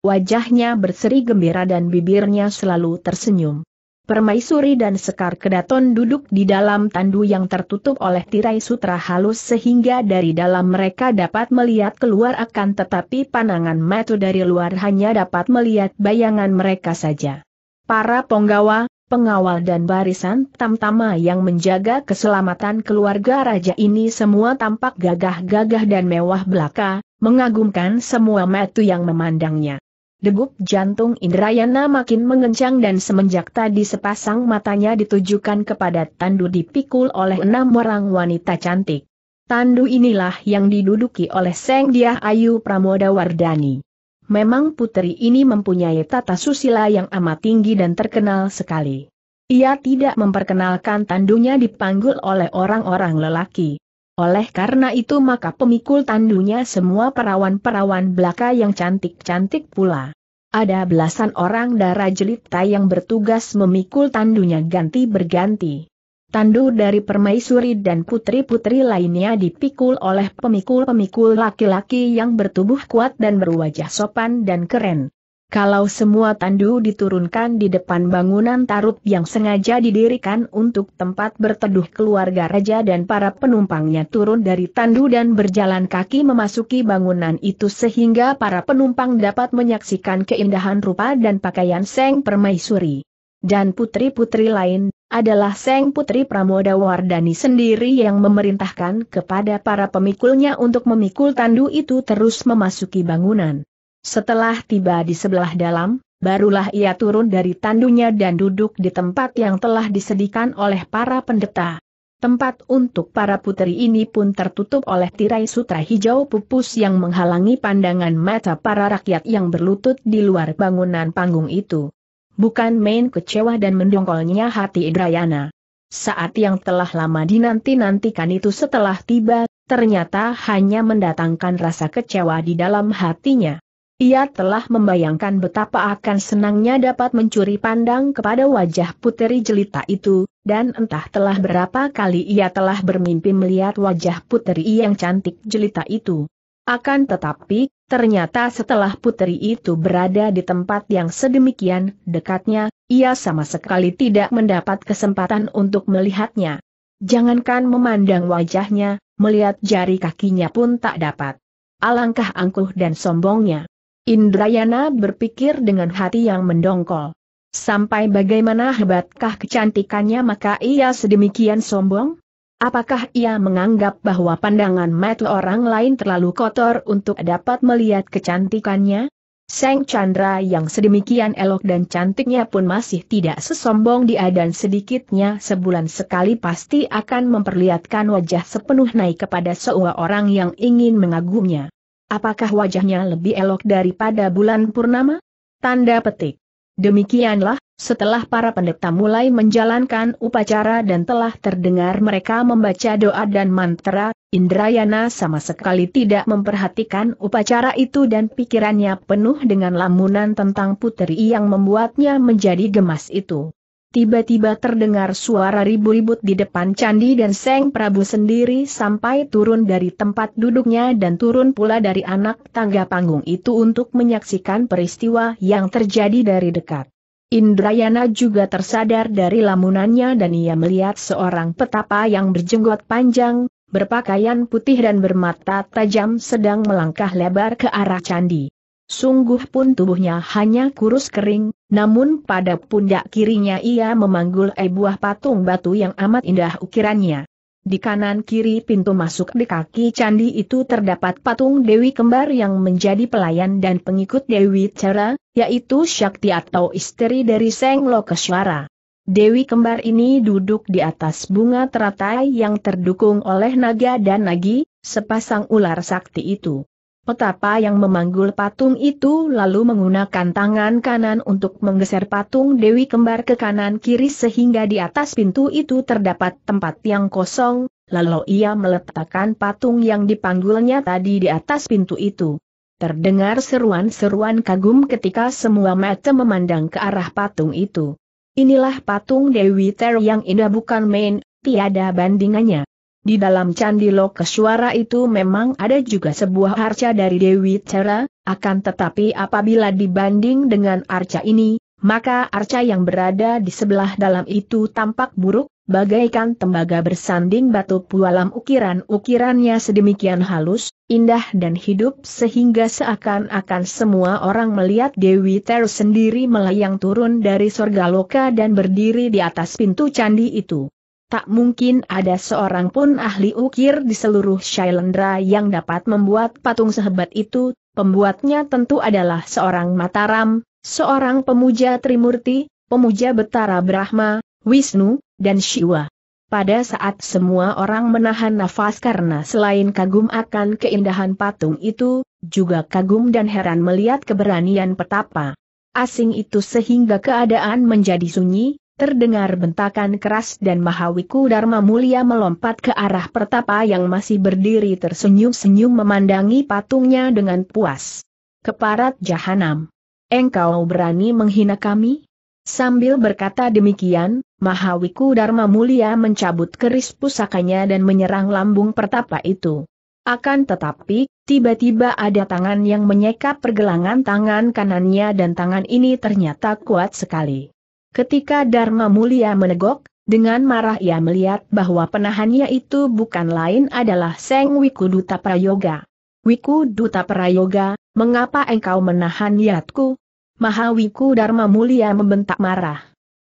Wajahnya berseri gembira dan bibirnya selalu tersenyum. Permaisuri dan Sekar Kedaton duduk di dalam tandu yang tertutup oleh tirai sutra halus sehingga dari dalam mereka dapat melihat keluar akan tetapi pandangan mata dari luar hanya dapat melihat bayangan mereka saja. Para penggawa, pengawal dan barisan tamtama yang menjaga keselamatan keluarga raja ini semua tampak gagah-gagah dan mewah belaka, mengagumkan semua mata yang memandangnya. Degup jantung Indrayana makin mengencang dan semenjak tadi sepasang matanya ditujukan kepada Tandu dipikul oleh enam orang wanita cantik. Tandu inilah yang diduduki oleh Seng Diah Ayu Pramoda Wardani. Memang putri ini mempunyai tata susila yang amat tinggi dan terkenal sekali. Ia tidak memperkenalkan tandunya dipanggul oleh orang-orang lelaki. Oleh karena itu maka pemikul tandunya semua perawan-perawan belaka yang cantik-cantik pula. Ada belasan orang darah jelita yang bertugas memikul tandunya ganti berganti. Tandu dari permaisuri dan putri-putri lainnya dipikul oleh pemikul-pemikul laki-laki yang bertubuh kuat dan berwajah sopan dan keren. Kalau semua tandu diturunkan di depan bangunan tarut yang sengaja didirikan untuk tempat berteduh keluarga raja dan para penumpangnya turun dari tandu dan berjalan kaki memasuki bangunan itu sehingga para penumpang dapat menyaksikan keindahan rupa dan pakaian Seng Permaisuri. Dan putri-putri lain, adalah Seng Putri Pramoda Wardani sendiri yang memerintahkan kepada para pemikulnya untuk memikul tandu itu terus memasuki bangunan. Setelah tiba di sebelah dalam, barulah ia turun dari tandunya dan duduk di tempat yang telah disediakan oleh para pendeta. Tempat untuk para putri ini pun tertutup oleh tirai sutra hijau pupus yang menghalangi pandangan mata para rakyat yang berlutut di luar bangunan panggung itu. Bukan main kecewa dan mendongkolnya hati Indrayana. Saat yang telah lama dinanti-nantikan itu setelah tiba, ternyata hanya mendatangkan rasa kecewa di dalam hatinya. Ia telah membayangkan betapa akan senangnya dapat mencuri pandang kepada wajah puteri jelita itu, dan entah telah berapa kali ia telah bermimpi melihat wajah puteri yang cantik jelita itu. Akan tetapi, ternyata setelah puteri itu berada di tempat yang sedemikian dekatnya, ia sama sekali tidak mendapat kesempatan untuk melihatnya. Jangankan memandang wajahnya, melihat jari kakinya pun tak dapat. Alangkah angkuh dan sombongnya. Indrayana berpikir dengan hati yang mendongkol. Sampai bagaimana hebatkah kecantikannya maka ia sedemikian sombong? Apakah ia menganggap bahwa pandangan mata orang lain terlalu kotor untuk dapat melihat kecantikannya? Seng Chandra yang sedemikian elok dan cantiknya pun masih tidak sesombong dia dan sedikitnya sebulan sekali pasti akan memperlihatkan wajah sepenuh naik kepada seorang orang yang ingin mengagumnya apakah wajahnya lebih elok daripada bulan purnama? Tanda petik. Demikianlah, setelah para pendeta mulai menjalankan upacara dan telah terdengar mereka membaca doa dan mantra, Indrayana sama sekali tidak memperhatikan upacara itu dan pikirannya penuh dengan lamunan tentang putri yang membuatnya menjadi gemas itu tiba-tiba terdengar suara ribu-ribut di depan candi dan Seng Prabu sendiri sampai turun dari tempat duduknya dan turun pula dari anak tangga panggung itu untuk menyaksikan peristiwa yang terjadi dari dekat. Indrayana juga tersadar dari lamunannya dan ia melihat seorang petapa yang berjenggot panjang, berpakaian putih dan bermata tajam sedang melangkah lebar ke arah candi. Sungguh pun tubuhnya hanya kurus kering, namun pada pundak kirinya ia memanggul e patung batu yang amat indah ukirannya. Di kanan kiri pintu masuk di kaki candi itu terdapat patung Dewi Kembar yang menjadi pelayan dan pengikut Dewi Cera, yaitu Shakti atau istri dari Seng Lokeshwara. Dewi Kembar ini duduk di atas bunga teratai yang terdukung oleh naga dan nagi, sepasang ular sakti itu. Petapa yang memanggul patung itu lalu menggunakan tangan kanan untuk menggeser patung Dewi Kembar ke kanan kiri sehingga di atas pintu itu terdapat tempat yang kosong, lalu ia meletakkan patung yang dipanggulnya tadi di atas pintu itu. Terdengar seruan-seruan kagum ketika semua mata memandang ke arah patung itu. Inilah patung Dewi Ter yang indah bukan main, tiada bandingannya. Di dalam candi Lokeswara itu memang ada juga sebuah arca dari Dewi Tera, akan tetapi apabila dibanding dengan arca ini, maka arca yang berada di sebelah dalam itu tampak buruk, bagaikan tembaga bersanding batu pualam ukiran-ukirannya sedemikian halus, indah dan hidup sehingga seakan-akan semua orang melihat Dewi Teru sendiri melayang turun dari sorga loka dan berdiri di atas pintu candi itu tak mungkin ada seorang pun ahli ukir di seluruh Shailendra yang dapat membuat patung sehebat itu, pembuatnya tentu adalah seorang Mataram, seorang pemuja Trimurti, pemuja Betara Brahma, Wisnu, dan Siwa. Pada saat semua orang menahan nafas karena selain kagum akan keindahan patung itu, juga kagum dan heran melihat keberanian petapa asing itu sehingga keadaan menjadi sunyi, Terdengar bentakan keras dan Mahawiku Dharma Mulia melompat ke arah pertapa yang masih berdiri tersenyum-senyum memandangi patungnya dengan puas. Keparat jahanam. Engkau berani menghina kami? Sambil berkata demikian, Mahawiku Dharma Mulia mencabut keris pusakanya dan menyerang lambung pertapa itu. Akan tetapi, tiba-tiba ada tangan yang menyekap pergelangan tangan kanannya dan tangan ini ternyata kuat sekali. Ketika Dharma Mulia menegok, dengan marah ia melihat bahwa penahannya itu bukan lain adalah Seng Wiku Duta Prayoga. Wiku Duta Prayoga, mengapa engkau menahan niatku? Mahawiku Dharma Mulia membentak marah.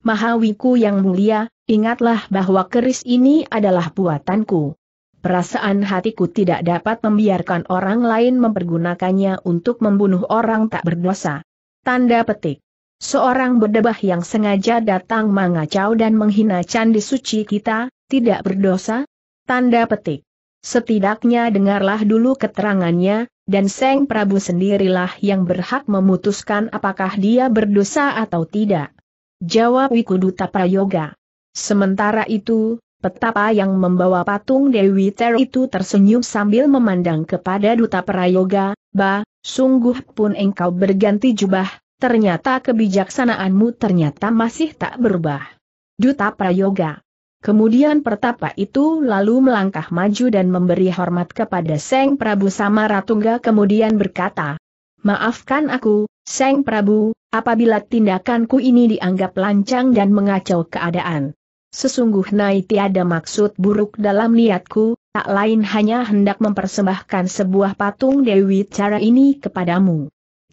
Mahawiku yang mulia, ingatlah bahwa keris ini adalah buatanku. Perasaan hatiku tidak dapat membiarkan orang lain mempergunakannya untuk membunuh orang tak berdosa. Tanda petik. Seorang berdebah yang sengaja datang mengacau dan menghina candi suci kita, tidak berdosa? Tanda petik. Setidaknya dengarlah dulu keterangannya, dan Seng Prabu sendirilah yang berhak memutuskan apakah dia berdosa atau tidak. Jawab Wikudu Prayoga. Sementara itu, petapa yang membawa patung Dewi Ter itu tersenyum sambil memandang kepada Duta Prayoga, Ba, sungguh pun engkau berganti jubah, Ternyata kebijaksanaanmu ternyata masih tak berubah. Duta Prayoga. Kemudian pertapa itu lalu melangkah maju dan memberi hormat kepada Seng Prabu Samaratungga kemudian berkata, Maafkan aku, Seng Prabu, apabila tindakanku ini dianggap lancang dan mengacau keadaan. Sesungguhnya tiada maksud buruk dalam niatku, tak lain hanya hendak mempersembahkan sebuah patung Dewi cara ini kepadamu.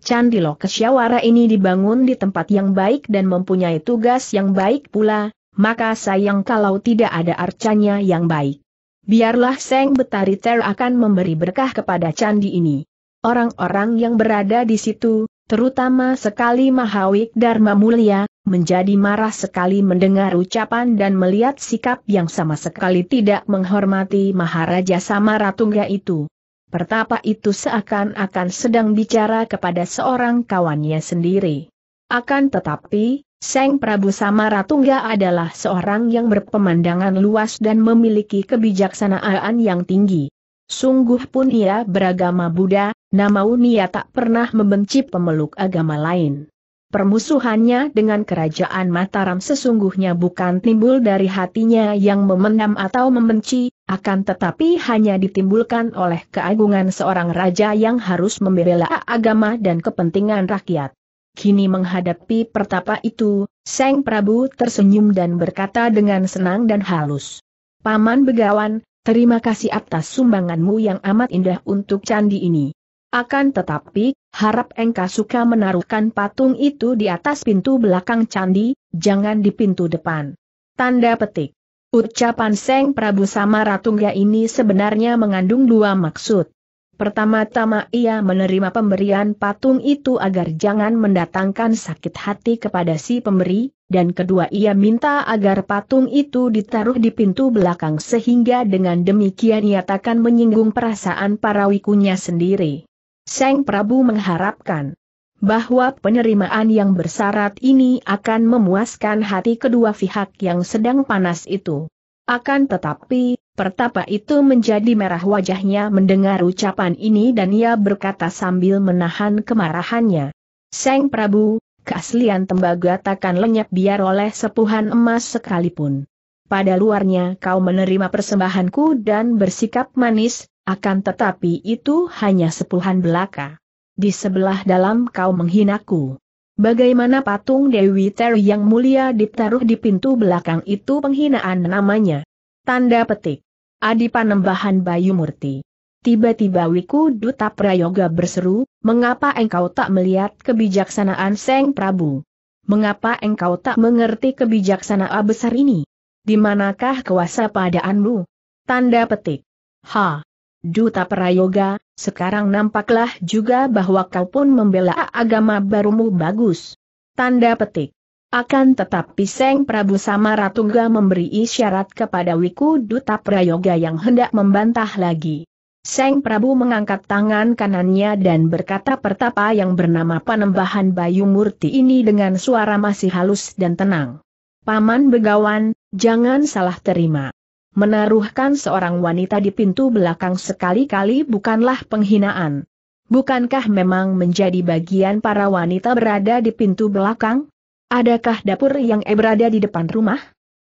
Candi Lokesyawara ini dibangun di tempat yang baik dan mempunyai tugas yang baik pula, maka sayang kalau tidak ada arcanya yang baik. Biarlah Seng Betari Ter akan memberi berkah kepada candi ini. Orang-orang yang berada di situ, terutama sekali Mahawik Dharma Mulia, menjadi marah sekali mendengar ucapan dan melihat sikap yang sama sekali tidak menghormati Maharaja Samaratungga itu. Pertapa itu seakan-akan sedang bicara kepada seorang kawannya sendiri. Akan tetapi, Seng Prabu Samaratungga adalah seorang yang berpemandangan luas dan memiliki kebijaksanaan yang tinggi. Sungguh pun ia beragama Buddha, namun ia tak pernah membenci pemeluk agama lain. Permusuhannya dengan kerajaan Mataram sesungguhnya bukan timbul dari hatinya yang memendam atau membenci, akan tetapi hanya ditimbulkan oleh keagungan seorang raja yang harus membela agama dan kepentingan rakyat. Kini menghadapi pertapa itu, Seng Prabu tersenyum dan berkata dengan senang dan halus. Paman Begawan, terima kasih atas sumbanganmu yang amat indah untuk candi ini. Akan tetapi, harap engkau suka menaruhkan patung itu di atas pintu belakang candi, jangan di pintu depan. Tanda petik. Ucapan Seng Prabu Samaratungga ini sebenarnya mengandung dua maksud. Pertama-tama ia menerima pemberian patung itu agar jangan mendatangkan sakit hati kepada si pemberi, dan kedua ia minta agar patung itu ditaruh di pintu belakang sehingga dengan demikian ia takkan menyinggung perasaan para wikunya sendiri. Seng Prabu mengharapkan bahwa penerimaan yang bersyarat ini akan memuaskan hati kedua pihak yang sedang panas itu. Akan tetapi, pertapa itu menjadi merah wajahnya mendengar ucapan ini dan ia berkata sambil menahan kemarahannya. Seng Prabu, keaslian tembaga takkan lenyap biar oleh sepuhan emas sekalipun. Pada luarnya kau menerima persembahanku dan bersikap manis, akan tetapi itu hanya sepuluhan belaka. Di sebelah dalam kau menghinaku. Bagaimana patung Dewi Ter yang mulia ditaruh di pintu belakang itu penghinaan namanya. Tanda petik. Adi Panembahan Bayu Murti. Tiba-tiba Wiku Duta Prayoga berseru, mengapa engkau tak melihat kebijaksanaan Seng Prabu? Mengapa engkau tak mengerti kebijaksanaan besar ini? Di manakah kuasa padaanmu? Tanda petik. Ha! Duta Prayoga, sekarang nampaklah juga bahwa kau pun membela agama barumu bagus. Tanda petik. Akan tetapi Seng Prabu Ratuga memberi isyarat kepada Wiku Duta Prayoga yang hendak membantah lagi. Seng Prabu mengangkat tangan kanannya dan berkata pertapa yang bernama Panembahan Bayu Murti ini dengan suara masih halus dan tenang. Paman Begawan, jangan salah terima menaruhkan seorang wanita di pintu belakang sekali-kali bukanlah penghinaan. Bukankah memang menjadi bagian para wanita berada di pintu belakang? Adakah dapur yang E berada di depan rumah?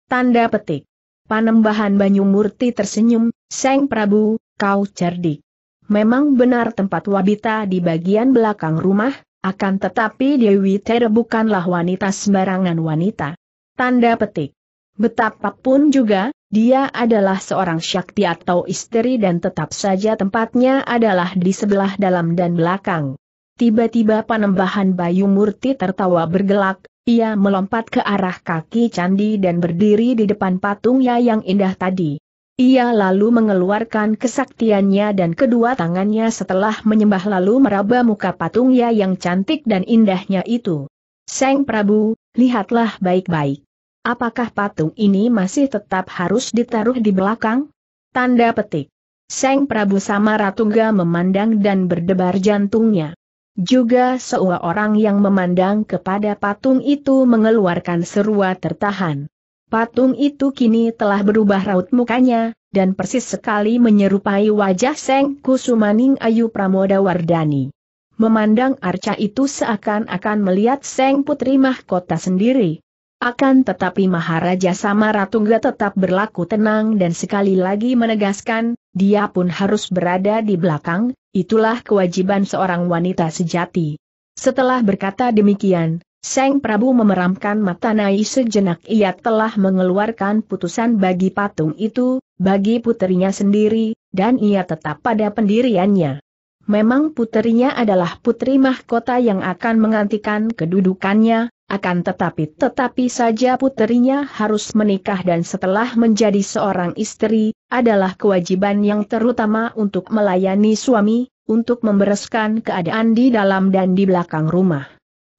Tanda petik. Panembahan Banyumurti tersenyum, Seng Prabu, kau cerdik. Memang benar tempat wabita di bagian belakang rumah, akan tetapi Dewi Tere bukanlah wanita sembarangan wanita. Tanda petik. Betapapun juga, dia adalah seorang syakti atau istri dan tetap saja tempatnya adalah di sebelah dalam dan belakang. Tiba-tiba panembahan Bayu Murti tertawa bergelak, ia melompat ke arah kaki candi dan berdiri di depan patungnya yang indah tadi. Ia lalu mengeluarkan kesaktiannya dan kedua tangannya setelah menyembah lalu meraba muka patungnya yang cantik dan indahnya itu. Seng Prabu, lihatlah baik-baik. Apakah patung ini masih tetap harus ditaruh di belakang? Tanda petik. Seng Prabu Samaratungga memandang dan berdebar jantungnya. Juga seorang yang memandang kepada patung itu mengeluarkan serua tertahan. Patung itu kini telah berubah raut mukanya, dan persis sekali menyerupai wajah Seng Kusumaning Ayu Pramoda Wardani. Memandang arca itu seakan-akan melihat Seng Putri Mahkota sendiri. Akan tetapi Maharaja Samaratungga tetap berlaku tenang dan sekali lagi menegaskan, dia pun harus berada di belakang, itulah kewajiban seorang wanita sejati. Setelah berkata demikian, Seng Prabu memeramkan mata Nai sejenak ia telah mengeluarkan putusan bagi patung itu, bagi puterinya sendiri, dan ia tetap pada pendiriannya. Memang puterinya adalah putri mahkota yang akan menggantikan kedudukannya, akan tetapi tetapi saja puterinya harus menikah dan setelah menjadi seorang istri, adalah kewajiban yang terutama untuk melayani suami, untuk membereskan keadaan di dalam dan di belakang rumah.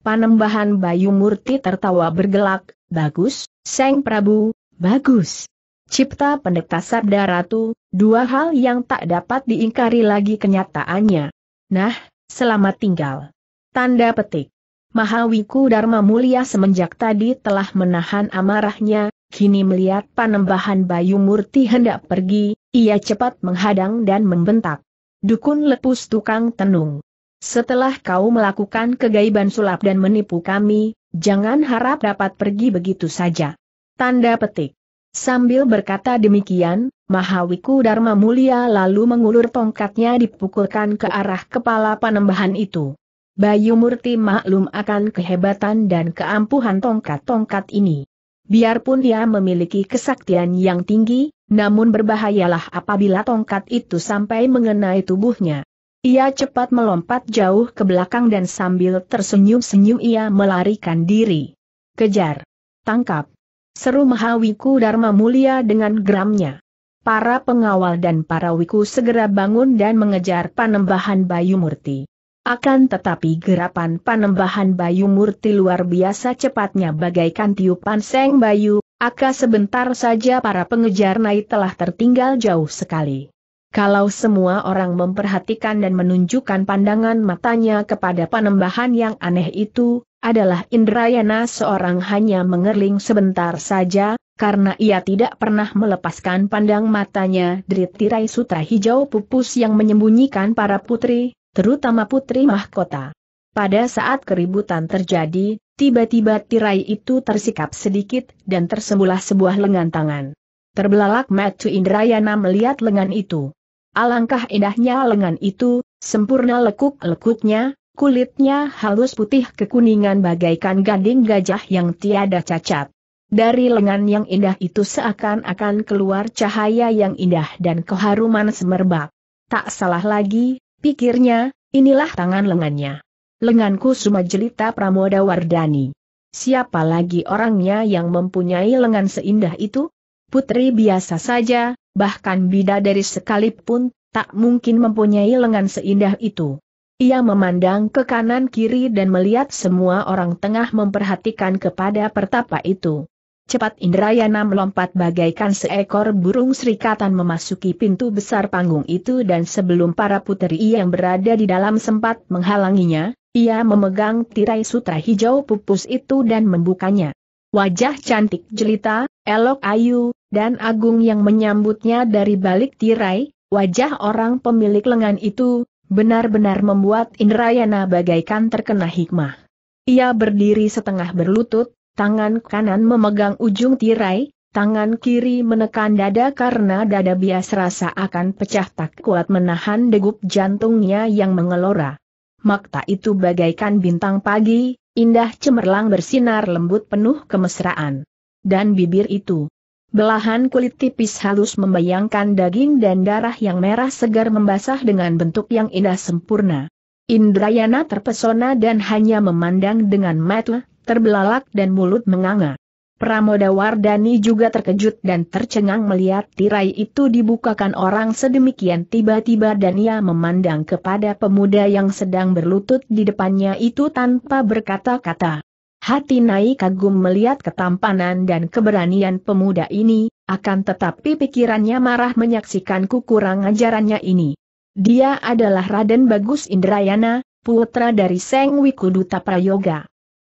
Panembahan Bayu Murti tertawa bergelak, bagus, Seng Prabu, bagus. Cipta pendeta Sabda Ratu, dua hal yang tak dapat diingkari lagi kenyataannya. Nah, selamat tinggal. Tanda petik. Mahawiku Dharma Mulia semenjak tadi telah menahan amarahnya, kini melihat panembahan Bayu Murti hendak pergi, ia cepat menghadang dan membentak. Dukun lepus tukang tenung. Setelah kau melakukan kegaiban sulap dan menipu kami, jangan harap dapat pergi begitu saja. Tanda petik. Sambil berkata demikian, Mahawiku Dharma Mulia lalu mengulur tongkatnya dipukulkan ke arah kepala panembahan itu. Bayu Murti maklum akan kehebatan dan keampuhan tongkat-tongkat ini. Biarpun dia memiliki kesaktian yang tinggi, namun berbahayalah apabila tongkat itu sampai mengenai tubuhnya. Ia cepat melompat jauh ke belakang dan sambil tersenyum-senyum ia melarikan diri. Kejar! Tangkap! Seru Mahawiku Dharma Mulia dengan geramnya. Para pengawal dan para wiku segera bangun dan mengejar panembahan Bayu Murti. Akan tetapi gerapan panembahan Bayu Murti luar biasa cepatnya bagaikan tiupan seng Bayu, aka sebentar saja para pengejar naik telah tertinggal jauh sekali. Kalau semua orang memperhatikan dan menunjukkan pandangan matanya kepada panembahan yang aneh itu, adalah Indrayana seorang hanya mengerling sebentar saja, karena ia tidak pernah melepaskan pandang matanya dari tirai sutra hijau pupus yang menyembunyikan para putri, terutama putri mahkota. Pada saat keributan terjadi, tiba-tiba tirai itu tersikap sedikit dan tersembulah sebuah lengan tangan. Terbelalak Matthew Indrayana melihat lengan itu. Alangkah indahnya lengan itu, sempurna lekuk-lekuknya, kulitnya halus putih kekuningan bagaikan gading gajah yang tiada cacat. Dari lengan yang indah itu seakan-akan keluar cahaya yang indah dan keharuman semerbak. Tak salah lagi, Pikirnya, inilah tangan lengannya. Lenganku suma jelita Pramoda Wardani. Siapa lagi orangnya yang mempunyai lengan seindah itu? Putri biasa saja, bahkan bidadari sekalipun, tak mungkin mempunyai lengan seindah itu. Ia memandang ke kanan kiri dan melihat semua orang tengah memperhatikan kepada pertapa itu cepat Indrayana melompat bagaikan seekor burung serikatan memasuki pintu besar panggung itu dan sebelum para puteri yang berada di dalam sempat menghalanginya, ia memegang tirai sutra hijau pupus itu dan membukanya. Wajah cantik jelita, elok ayu, dan agung yang menyambutnya dari balik tirai, wajah orang pemilik lengan itu, benar-benar membuat Indrayana bagaikan terkena hikmah. Ia berdiri setengah berlutut, tangan kanan memegang ujung tirai, tangan kiri menekan dada karena dada bias rasa akan pecah tak kuat menahan degup jantungnya yang mengelora. Makta itu bagaikan bintang pagi, indah cemerlang bersinar lembut penuh kemesraan. Dan bibir itu. Belahan kulit tipis halus membayangkan daging dan darah yang merah segar membasah dengan bentuk yang indah sempurna. Indrayana terpesona dan hanya memandang dengan mata terbelalak dan mulut menganga. Pramoda Wardani juga terkejut dan tercengang melihat tirai itu dibukakan orang sedemikian tiba-tiba dan ia memandang kepada pemuda yang sedang berlutut di depannya itu tanpa berkata-kata. Hati naik kagum melihat ketampanan dan keberanian pemuda ini, akan tetapi pikirannya marah menyaksikan kurang ajarannya ini. Dia adalah Raden Bagus Indrayana, putra dari Seng Wikuduta Prayoga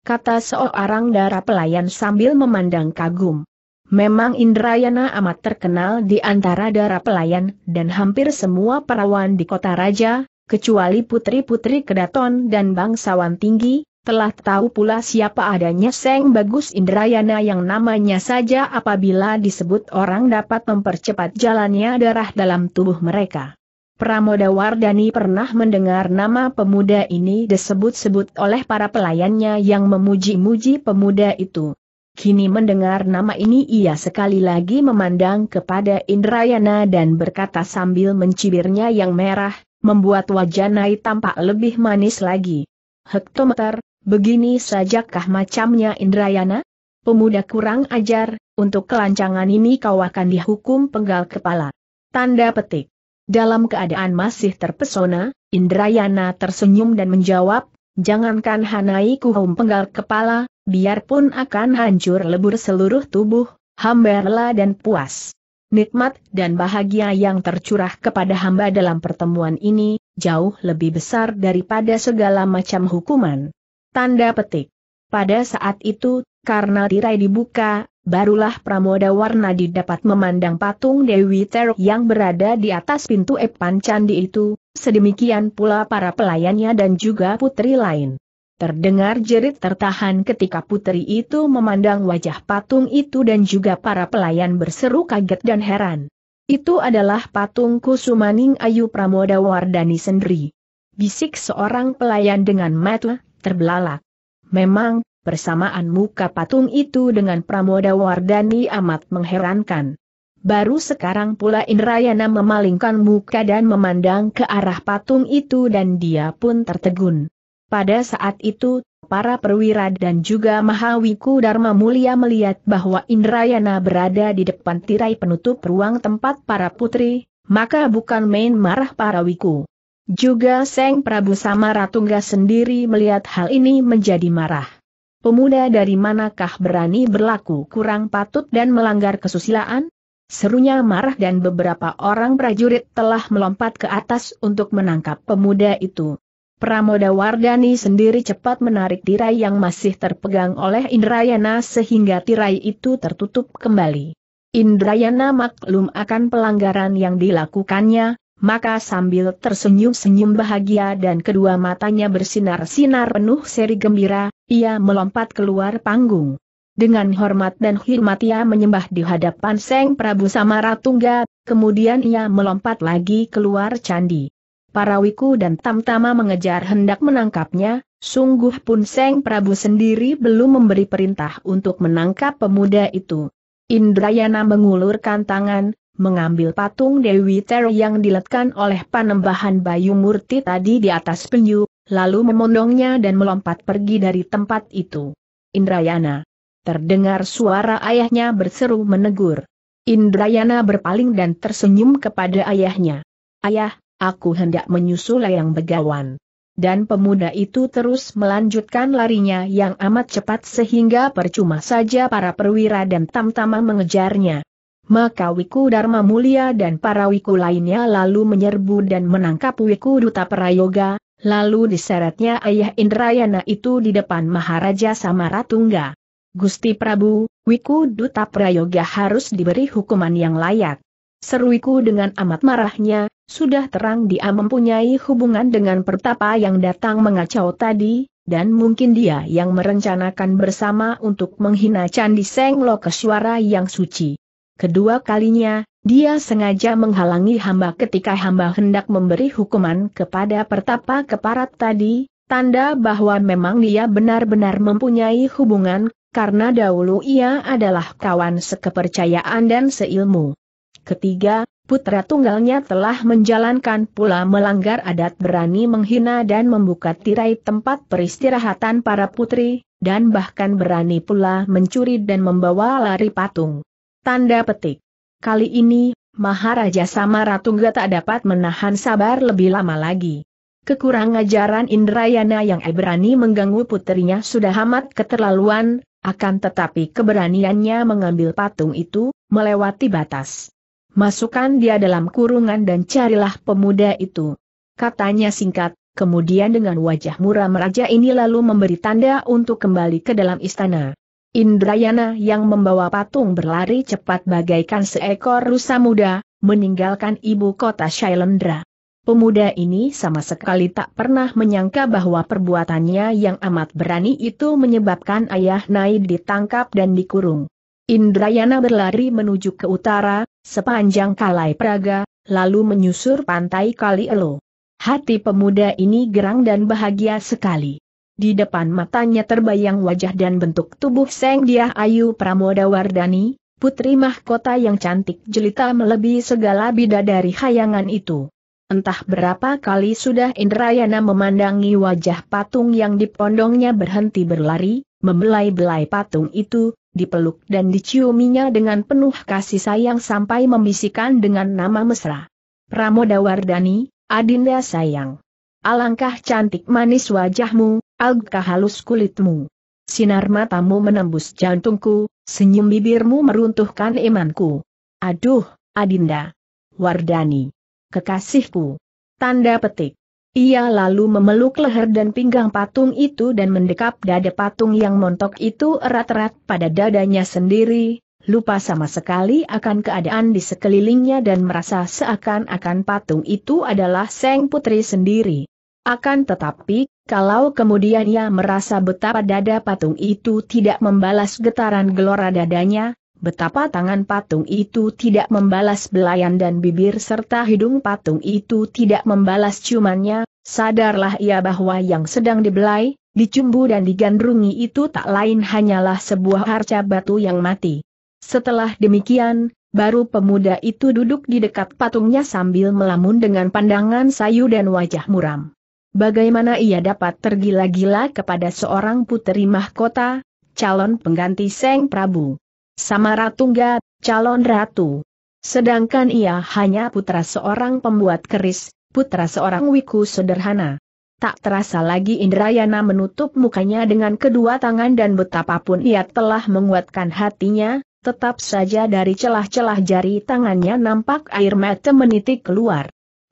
kata seorang darah pelayan sambil memandang kagum. Memang Indrayana amat terkenal di antara darah pelayan dan hampir semua perawan di kota raja, kecuali putri-putri kedaton dan bangsawan tinggi, telah tahu pula siapa adanya Seng Bagus Indrayana yang namanya saja apabila disebut orang dapat mempercepat jalannya darah dalam tubuh mereka. Pramoda Wardani pernah mendengar nama pemuda ini disebut-sebut oleh para pelayannya yang memuji-muji pemuda itu. Kini mendengar nama ini ia sekali lagi memandang kepada Indrayana dan berkata sambil mencibirnya yang merah, membuat wajah Nai tampak lebih manis lagi. Hektometer, begini sajakah macamnya Indrayana? Pemuda kurang ajar, untuk kelancangan ini kau akan dihukum penggal kepala. Tanda petik. Dalam keadaan masih terpesona, Indrayana tersenyum dan menjawab, Jangankan Hanai Kuhum penggal kepala, biarpun akan hancur lebur seluruh tubuh, hamba rela dan puas. Nikmat dan bahagia yang tercurah kepada hamba dalam pertemuan ini, jauh lebih besar daripada segala macam hukuman. Tanda petik. Pada saat itu, karena tirai dibuka, barulah Pramoda Warnadi dapat memandang patung Dewi Ter yang berada di atas pintu Epan Candi itu, sedemikian pula para pelayannya dan juga putri lain. Terdengar jerit tertahan ketika putri itu memandang wajah patung itu dan juga para pelayan berseru kaget dan heran. Itu adalah patung Kusumaning Ayu Pramoda Wardani sendiri. Bisik seorang pelayan dengan mata terbelalak. Memang, persamaan muka patung itu dengan Pramoda Wardani amat mengherankan. Baru sekarang pula Indrayana memalingkan muka dan memandang ke arah patung itu dan dia pun tertegun. Pada saat itu, para perwira dan juga Mahawiku Dharma Mulia melihat bahwa Indrayana berada di depan tirai penutup ruang tempat para putri, maka bukan main marah para wiku. Juga Seng Prabu Samaratungga sendiri melihat hal ini menjadi marah pemuda dari manakah berani berlaku kurang patut dan melanggar kesusilaan? Serunya marah dan beberapa orang prajurit telah melompat ke atas untuk menangkap pemuda itu. Pramoda Wardani sendiri cepat menarik tirai yang masih terpegang oleh Indrayana sehingga tirai itu tertutup kembali. Indrayana maklum akan pelanggaran yang dilakukannya, maka sambil tersenyum-senyum bahagia dan kedua matanya bersinar-sinar penuh seri gembira, ia melompat keluar panggung. Dengan hormat dan hormat ia menyembah di hadapan Seng Prabu Samaratungga, kemudian ia melompat lagi keluar candi. Para wiku dan tamtama mengejar hendak menangkapnya, sungguh pun Seng Prabu sendiri belum memberi perintah untuk menangkap pemuda itu. Indrayana mengulurkan tangan, mengambil patung Dewi Ter yang diletakkan oleh panembahan Bayu Murti tadi di atas penyu, lalu memondongnya dan melompat pergi dari tempat itu. Indrayana. Terdengar suara ayahnya berseru menegur. Indrayana berpaling dan tersenyum kepada ayahnya. Ayah, aku hendak menyusul yang begawan. Dan pemuda itu terus melanjutkan larinya yang amat cepat sehingga percuma saja para perwira dan tamtama mengejarnya maka Wiku Dharma Mulia dan para Wiku lainnya lalu menyerbu dan menangkap Wiku Duta Prayoga, lalu diseretnya ayah Indrayana itu di depan Maharaja Samaratungga. Gusti Prabu, Wiku Duta Prayoga harus diberi hukuman yang layak. Seruiku dengan amat marahnya, sudah terang dia mempunyai hubungan dengan pertapa yang datang mengacau tadi, dan mungkin dia yang merencanakan bersama untuk menghina Candi Seng Lokeswara yang suci. Kedua kalinya, dia sengaja menghalangi hamba ketika hamba hendak memberi hukuman kepada pertapa keparat tadi, tanda bahwa memang dia benar-benar mempunyai hubungan, karena dahulu ia adalah kawan sekepercayaan dan seilmu. Ketiga, putra tunggalnya telah menjalankan pula melanggar adat berani menghina dan membuka tirai tempat peristirahatan para putri, dan bahkan berani pula mencuri dan membawa lari patung. Tanda petik. Kali ini, Maharaja Samaratungga tak dapat menahan sabar lebih lama lagi. Kekurang ajaran Indrayana yang eh berani mengganggu putrinya sudah amat keterlaluan, akan tetapi keberaniannya mengambil patung itu, melewati batas. Masukkan dia dalam kurungan dan carilah pemuda itu. Katanya singkat, kemudian dengan wajah muram raja ini lalu memberi tanda untuk kembali ke dalam istana. Indrayana yang membawa patung berlari cepat bagaikan seekor rusa muda, meninggalkan ibu kota Shailendra. Pemuda ini sama sekali tak pernah menyangka bahwa perbuatannya yang amat berani itu menyebabkan ayah Naid ditangkap dan dikurung. Indrayana berlari menuju ke utara, sepanjang Kalai Praga, lalu menyusur pantai Kali Elo. Hati pemuda ini gerang dan bahagia sekali. Di depan matanya terbayang wajah dan bentuk tubuh Seng Dia Ayu Pramoda Wardani, putri mahkota yang cantik jelita melebihi segala bidadari hayangan itu. Entah berapa kali sudah Indrayana memandangi wajah patung yang dipondongnya berhenti berlari, membelai-belai patung itu, dipeluk dan diciuminya dengan penuh kasih sayang sampai membisikkan dengan nama mesra. Pramoda Wardani, Adinda sayang. Alangkah cantik manis wajahmu, Algkah halus kulitmu? Sinar matamu menembus jantungku, senyum bibirmu meruntuhkan imanku. Aduh, Adinda. Wardani. Kekasihku. Tanda petik. Ia lalu memeluk leher dan pinggang patung itu dan mendekap dada patung yang montok itu erat-erat pada dadanya sendiri, lupa sama sekali akan keadaan di sekelilingnya dan merasa seakan-akan patung itu adalah Seng Putri sendiri. Akan tetapi, kalau kemudian ia merasa betapa dada patung itu tidak membalas getaran gelora dadanya, betapa tangan patung itu tidak membalas belayan dan bibir serta hidung patung itu tidak membalas ciumannya, sadarlah ia bahwa yang sedang dibelai, dicumbu dan digandrungi itu tak lain hanyalah sebuah harca batu yang mati. Setelah demikian, Baru pemuda itu duduk di dekat patungnya sambil melamun dengan pandangan sayu dan wajah muram. Bagaimana ia dapat tergila-gila kepada seorang putri mahkota, calon pengganti Seng Prabu? sama ratu Tungga, calon ratu. Sedangkan ia hanya putra seorang pembuat keris, putra seorang wiku sederhana. Tak terasa lagi Indrayana menutup mukanya dengan kedua tangan dan betapapun ia telah menguatkan hatinya, tetap saja dari celah-celah jari tangannya nampak air mata menitik keluar.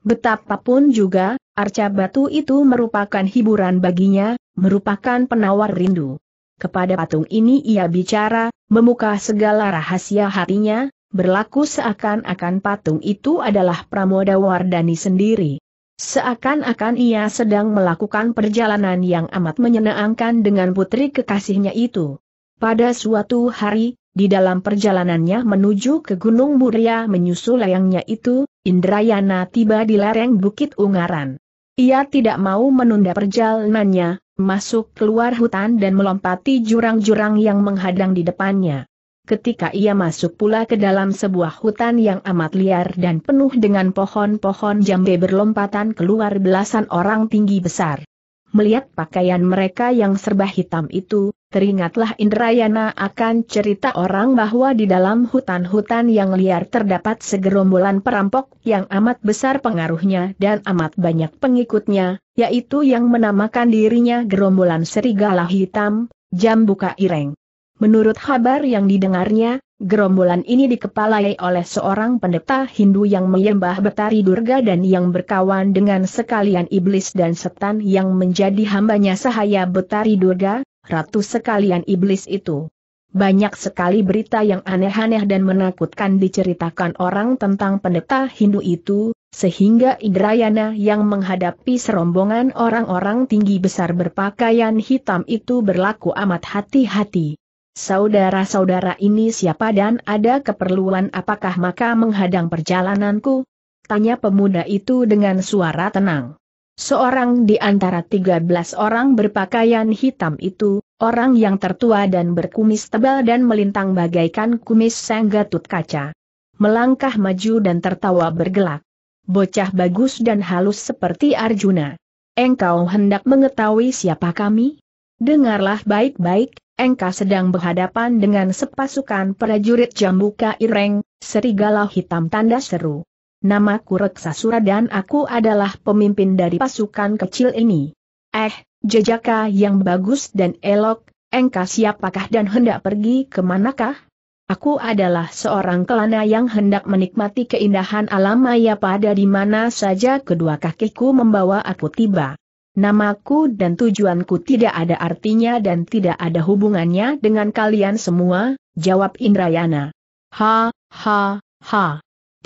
Betapapun juga, arca batu itu merupakan hiburan baginya, merupakan penawar rindu. Kepada patung ini ia bicara, membuka segala rahasia hatinya, berlaku seakan-akan patung itu adalah Pramoda Wardani sendiri. Seakan-akan ia sedang melakukan perjalanan yang amat menyenangkan dengan putri kekasihnya itu. Pada suatu hari, di dalam perjalanannya menuju ke Gunung Muria menyusul layangnya itu, Indrayana tiba di lereng Bukit Ungaran. Ia tidak mau menunda perjalanannya, masuk keluar hutan dan melompati jurang-jurang yang menghadang di depannya. Ketika ia masuk pula ke dalam sebuah hutan yang amat liar dan penuh dengan pohon-pohon jambe berlompatan keluar belasan orang tinggi besar. Melihat pakaian mereka yang serba hitam itu, teringatlah Indrayana akan cerita orang bahwa di dalam hutan-hutan yang liar terdapat segerombolan perampok yang amat besar pengaruhnya dan amat banyak pengikutnya, yaitu yang menamakan dirinya gerombolan serigala hitam, Jambuka Ireng. Menurut kabar yang didengarnya, Gerombolan ini dikepalai oleh seorang pendeta Hindu yang menyembah Betari Durga dan yang berkawan dengan sekalian iblis dan setan yang menjadi hambanya sahaya Betari Durga, ratu sekalian iblis itu. Banyak sekali berita yang aneh-aneh dan menakutkan diceritakan orang tentang pendeta Hindu itu, sehingga Indrayana yang menghadapi serombongan orang-orang tinggi besar berpakaian hitam itu berlaku amat hati-hati. Saudara-saudara ini siapa dan ada keperluan apakah maka menghadang perjalananku? Tanya pemuda itu dengan suara tenang. Seorang di antara 13 orang berpakaian hitam itu, orang yang tertua dan berkumis tebal dan melintang bagaikan kumis sang gatut kaca. Melangkah maju dan tertawa bergelak. Bocah bagus dan halus seperti Arjuna. Engkau hendak mengetahui siapa kami? Dengarlah baik-baik, engkau sedang berhadapan dengan sepasukan prajurit Jambuka Ireng, serigala hitam tanda seru. Namaku Reksasura dan aku adalah pemimpin dari pasukan kecil ini. Eh, jejaka yang bagus dan elok, engkau siapakah dan hendak pergi ke manakah? Aku adalah seorang kelana yang hendak menikmati keindahan alam maya pada di mana saja kedua kakiku membawa aku tiba. Namaku dan tujuanku tidak ada artinya dan tidak ada hubungannya dengan kalian semua, jawab Indrayana. Ha, ha, ha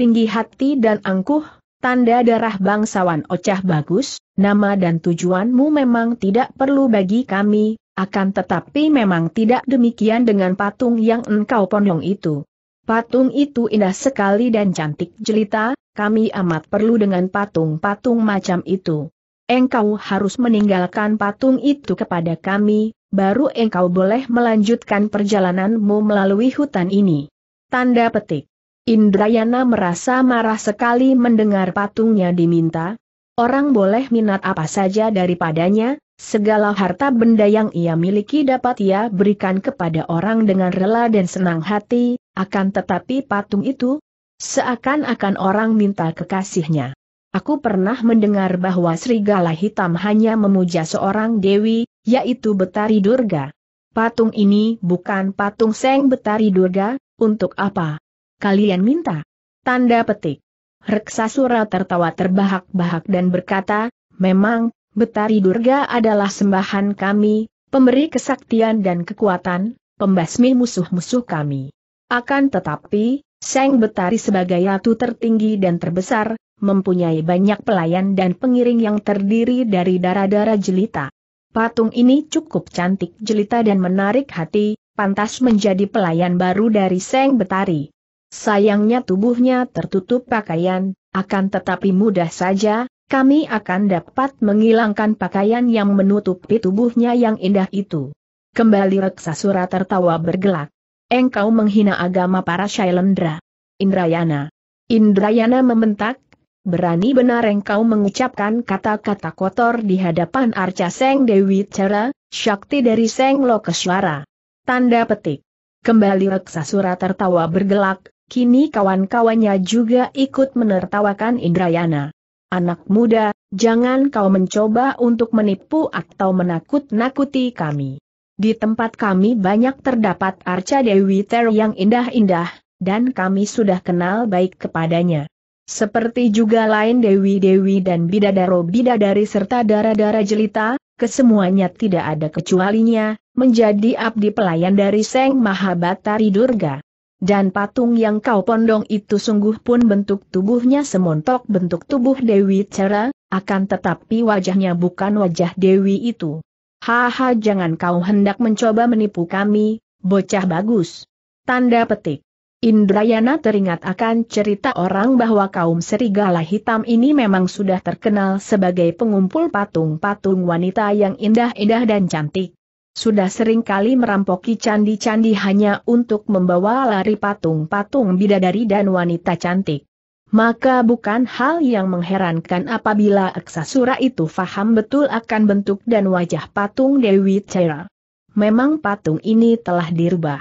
tinggi hati dan angkuh, tanda darah bangsawan Ocah bagus, nama dan tujuanmu memang tidak perlu bagi kami, akan tetapi memang tidak demikian dengan patung yang engkau ponong itu. Patung itu indah sekali dan cantik jelita, kami amat perlu dengan patung-patung macam itu. Engkau harus meninggalkan patung itu kepada kami, baru engkau boleh melanjutkan perjalananmu melalui hutan ini. Tanda petik. Indrayana merasa marah sekali mendengar patungnya diminta. Orang boleh minat apa saja daripadanya, segala harta benda yang ia miliki dapat ia berikan kepada orang dengan rela dan senang hati, akan tetapi patung itu, seakan-akan orang minta kekasihnya. Aku pernah mendengar bahwa serigala hitam hanya memuja seorang dewi, yaitu Betari Durga. Patung ini bukan patung Seng Betari Durga, untuk apa? kalian minta. Tanda petik. Reksasura tertawa terbahak-bahak dan berkata, memang, Betari Durga adalah sembahan kami, pemberi kesaktian dan kekuatan, pembasmi musuh-musuh kami. Akan tetapi, Seng Betari sebagai ratu tertinggi dan terbesar, mempunyai banyak pelayan dan pengiring yang terdiri dari darah-darah jelita. Patung ini cukup cantik jelita dan menarik hati, pantas menjadi pelayan baru dari Seng Betari. Sayangnya tubuhnya tertutup pakaian, akan tetapi mudah saja, kami akan dapat menghilangkan pakaian yang menutupi tubuhnya yang indah itu. Kembali Reksasura tertawa bergelak. Engkau menghina agama para Shailendra. Indrayana. Indrayana membentak, berani benar engkau mengucapkan kata-kata kotor di hadapan Arca Seng Dewi Cera, Shakti dari Seng Lokeswara. Tanda petik. Kembali Reksasura tertawa bergelak, Kini kawan-kawannya juga ikut menertawakan Indrayana. Anak muda, jangan kau mencoba untuk menipu atau menakut-nakuti kami. Di tempat kami banyak terdapat arca Dewi Ter yang indah-indah, dan kami sudah kenal baik kepadanya. Seperti juga lain Dewi-Dewi dan Bidadaro-Bidadari serta dara dara jelita, kesemuanya tidak ada kecualinya, menjadi abdi pelayan dari Seng Mahabatari Durga. Dan patung yang kau pondong itu sungguh pun bentuk tubuhnya semontok bentuk tubuh Dewi Cera, akan tetapi wajahnya bukan wajah Dewi itu. Haha jangan kau hendak mencoba menipu kami, bocah bagus. Tanda petik. Indrayana teringat akan cerita orang bahwa kaum serigala hitam ini memang sudah terkenal sebagai pengumpul patung-patung wanita yang indah-indah dan cantik. Sudah sering kali merampoki candi-candi hanya untuk membawa lari patung-patung bidadari dan wanita cantik. Maka bukan hal yang mengherankan apabila Aksasura itu faham betul akan bentuk dan wajah patung Dewi Cera. Memang patung ini telah dirubah.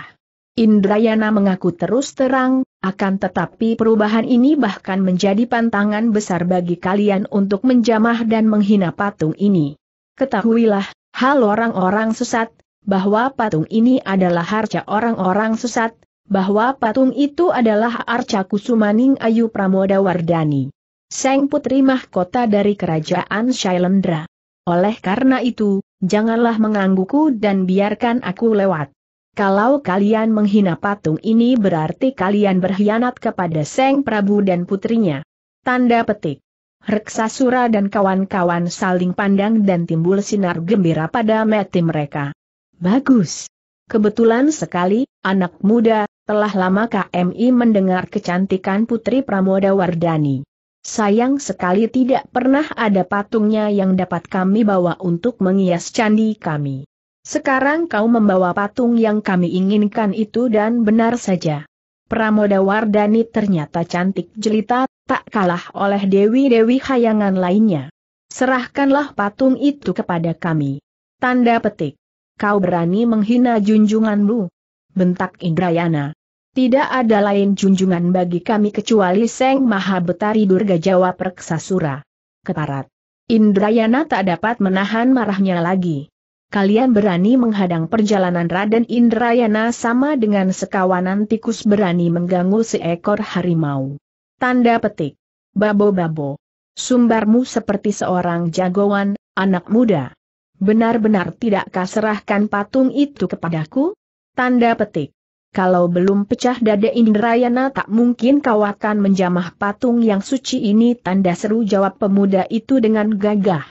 Indrayana mengaku terus terang, akan tetapi perubahan ini bahkan menjadi pantangan besar bagi kalian untuk menjamah dan menghina patung ini. Ketahuilah, hal orang-orang sesat, bahwa patung ini adalah harca orang-orang sesat, bahwa patung itu adalah arca kusumaning Ayu Pramoda Wardani. Seng putri mahkota dari kerajaan Shailendra. Oleh karena itu, janganlah menggangguku dan biarkan aku lewat. Kalau kalian menghina patung ini berarti kalian berkhianat kepada Seng Prabu dan putrinya. Tanda petik. Reksasura dan kawan-kawan saling pandang dan timbul sinar gembira pada mati mereka. Bagus. Kebetulan sekali, anak muda, telah lama KMI mendengar kecantikan Putri Pramoda Wardani. Sayang sekali tidak pernah ada patungnya yang dapat kami bawa untuk menghias candi kami. Sekarang kau membawa patung yang kami inginkan itu dan benar saja. Pramoda Wardani ternyata cantik jelita, tak kalah oleh Dewi-Dewi Hayangan lainnya. Serahkanlah patung itu kepada kami. Tanda petik. Kau berani menghina junjunganmu? Bentak Indrayana. Tidak ada lain junjungan bagi kami kecuali Seng Maha Betari Durga Jawa Perksasura. Keparat. Indrayana tak dapat menahan marahnya lagi kalian berani menghadang perjalanan Raden Indrayana sama dengan sekawanan tikus berani mengganggu seekor harimau. Tanda petik. Babo-babo. Sumbarmu seperti seorang jagoan, anak muda. Benar-benar tidakkah serahkan patung itu kepadaku? Tanda petik. Kalau belum pecah dada Indrayana tak mungkin kau akan menjamah patung yang suci ini tanda seru jawab pemuda itu dengan gagah.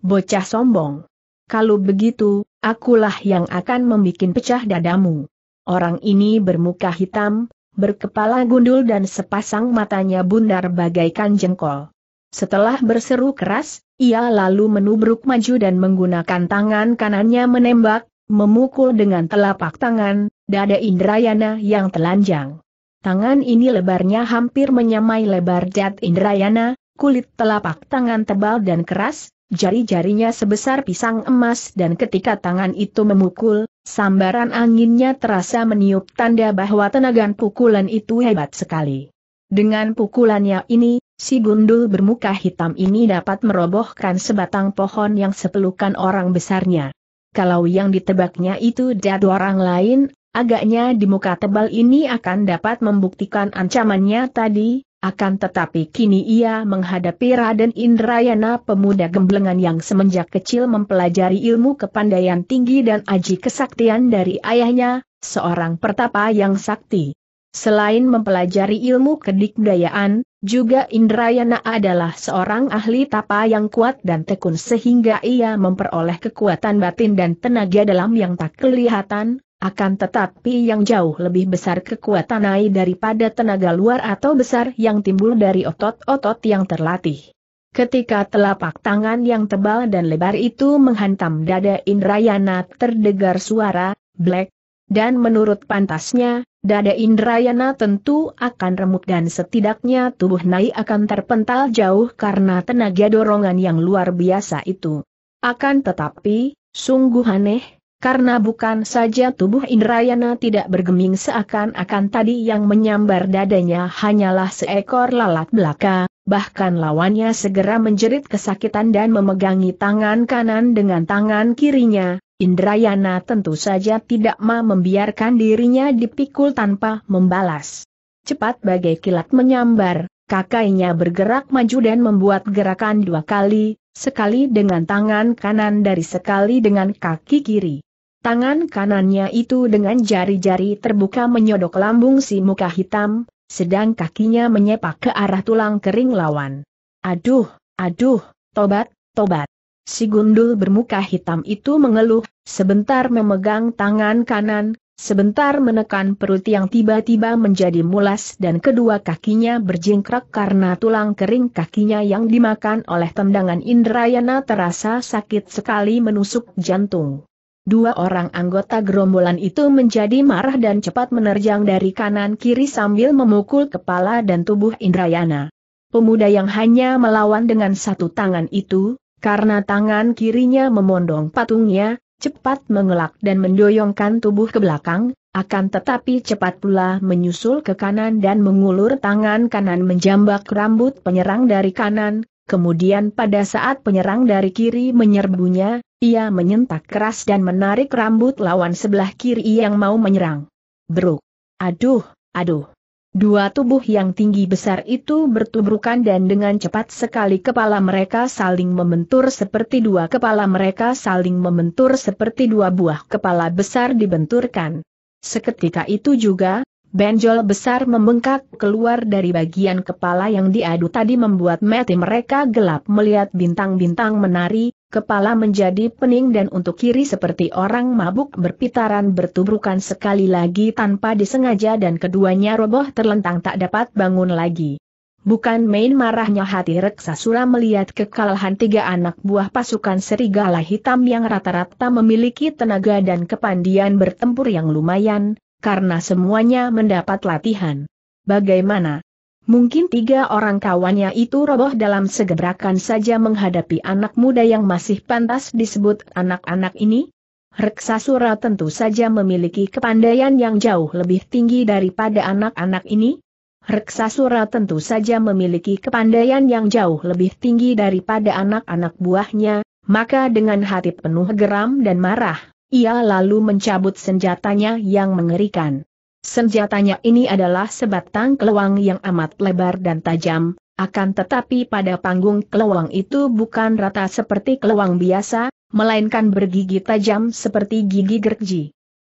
Bocah sombong kalau begitu, akulah yang akan membuat pecah dadamu. Orang ini bermuka hitam, berkepala gundul dan sepasang matanya bundar bagaikan jengkol. Setelah berseru keras, ia lalu menubruk maju dan menggunakan tangan kanannya menembak, memukul dengan telapak tangan, dada Indrayana yang telanjang. Tangan ini lebarnya hampir menyamai lebar jat Indrayana, kulit telapak tangan tebal dan keras, jari-jarinya sebesar pisang emas dan ketika tangan itu memukul, sambaran anginnya terasa meniup tanda bahwa tenaga pukulan itu hebat sekali. Dengan pukulannya ini, si gundul bermuka hitam ini dapat merobohkan sebatang pohon yang sepelukan orang besarnya. Kalau yang ditebaknya itu dadu orang lain, agaknya di muka tebal ini akan dapat membuktikan ancamannya tadi, akan tetapi kini ia menghadapi Raden Indrayana pemuda gemblengan yang semenjak kecil mempelajari ilmu kepandaian tinggi dan aji kesaktian dari ayahnya, seorang pertapa yang sakti. Selain mempelajari ilmu kedikdayaan, juga Indrayana adalah seorang ahli tapa yang kuat dan tekun sehingga ia memperoleh kekuatan batin dan tenaga dalam yang tak kelihatan, akan tetapi yang jauh lebih besar kekuatan air daripada tenaga luar atau besar yang timbul dari otot-otot yang terlatih. Ketika telapak tangan yang tebal dan lebar itu menghantam dada Indrayana terdengar suara, black. Dan menurut pantasnya, dada Indrayana tentu akan remuk dan setidaknya tubuh Nai akan terpental jauh karena tenaga dorongan yang luar biasa itu. Akan tetapi, sungguh aneh, karena bukan saja tubuh Indrayana tidak bergeming seakan-akan tadi yang menyambar dadanya hanyalah seekor lalat belaka, bahkan lawannya segera menjerit kesakitan dan memegangi tangan kanan dengan tangan kirinya, Indrayana tentu saja tidak mau membiarkan dirinya dipikul tanpa membalas. Cepat bagai kilat menyambar, kakaknya bergerak maju dan membuat gerakan dua kali, sekali dengan tangan kanan dari sekali dengan kaki kiri. Tangan kanannya itu dengan jari-jari terbuka menyodok lambung si muka hitam, sedang kakinya menyepak ke arah tulang kering lawan. Aduh, aduh, tobat, tobat. Si gundul bermuka hitam itu mengeluh, sebentar memegang tangan kanan, sebentar menekan perut yang tiba-tiba menjadi mulas dan kedua kakinya berjingkrak karena tulang kering kakinya yang dimakan oleh tendangan Indrayana terasa sakit sekali menusuk jantung. Dua orang anggota gerombolan itu menjadi marah dan cepat menerjang dari kanan kiri sambil memukul kepala dan tubuh Indrayana. Pemuda yang hanya melawan dengan satu tangan itu, karena tangan kirinya memondong patungnya, cepat mengelak dan mendoyongkan tubuh ke belakang, akan tetapi cepat pula menyusul ke kanan dan mengulur tangan kanan menjambak rambut penyerang dari kanan, Kemudian pada saat penyerang dari kiri menyerbunya, ia menyentak keras dan menarik rambut lawan sebelah kiri yang mau menyerang. Bruk. Aduh, aduh. Dua tubuh yang tinggi besar itu bertubrukan dan dengan cepat sekali kepala mereka saling membentur seperti dua kepala mereka saling membentur seperti dua buah kepala besar dibenturkan. Seketika itu juga, Benjol besar membengkak keluar dari bagian kepala yang diadu tadi membuat mati mereka gelap melihat bintang-bintang menari, kepala menjadi pening dan untuk kiri seperti orang mabuk berpitaran bertubrukan sekali lagi tanpa disengaja dan keduanya roboh terlentang tak dapat bangun lagi. Bukan main marahnya hati Reksasura melihat kekalahan tiga anak buah pasukan serigala hitam yang rata-rata memiliki tenaga dan kepandian bertempur yang lumayan, karena semuanya mendapat latihan. Bagaimana? Mungkin tiga orang kawannya itu roboh dalam segebrakan saja menghadapi anak muda yang masih pantas disebut anak-anak ini? Reksasura tentu saja memiliki kepandaian yang jauh lebih tinggi daripada anak-anak ini. Reksasura tentu saja memiliki kepandaian yang jauh lebih tinggi daripada anak-anak buahnya, maka dengan hati penuh geram dan marah, ia lalu mencabut senjatanya yang mengerikan. Senjatanya ini adalah sebatang keluang yang amat lebar dan tajam, akan tetapi pada panggung keluang itu bukan rata seperti keluang biasa, melainkan bergigi tajam seperti gigi gergi.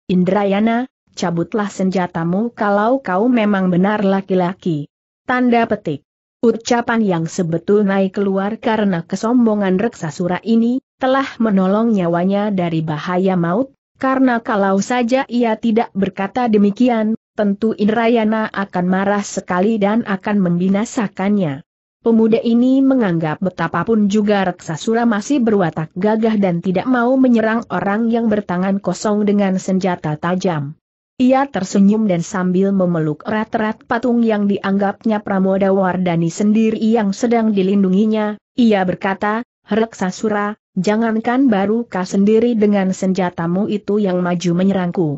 Indrayana, cabutlah senjatamu kalau kau memang benar laki-laki. Tanda petik. Ucapan yang sebetulnya keluar karena kesombongan reksasura ini, telah menolong nyawanya dari bahaya maut, karena kalau saja ia tidak berkata demikian, tentu Indrayana akan marah sekali dan akan membinasakannya. Pemuda ini menganggap betapapun juga Raksasura masih berwatak gagah dan tidak mau menyerang orang yang bertangan kosong dengan senjata tajam. Ia tersenyum dan sambil memeluk erat-erat patung yang dianggapnya Pramoda Wardani sendiri yang sedang dilindunginya, ia berkata, Raksasura, Jangankan baru kau sendiri dengan senjatamu itu yang maju menyerangku.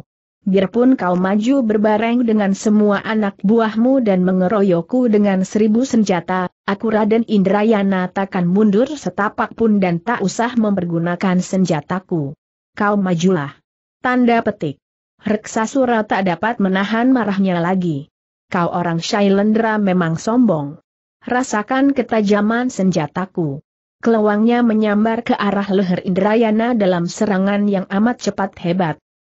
Biarpun kau maju berbareng dengan semua anak buahmu dan mengeroyokku dengan seribu senjata, aku Raden Indrayana takkan mundur setapak pun dan tak usah mempergunakan senjataku. Kau majulah. Tanda petik. Reksasura tak dapat menahan marahnya lagi. Kau orang Shailendra memang sombong. Rasakan ketajaman senjataku. Kelawangnya menyambar ke arah leher Indrayana dalam serangan yang amat cepat hebat.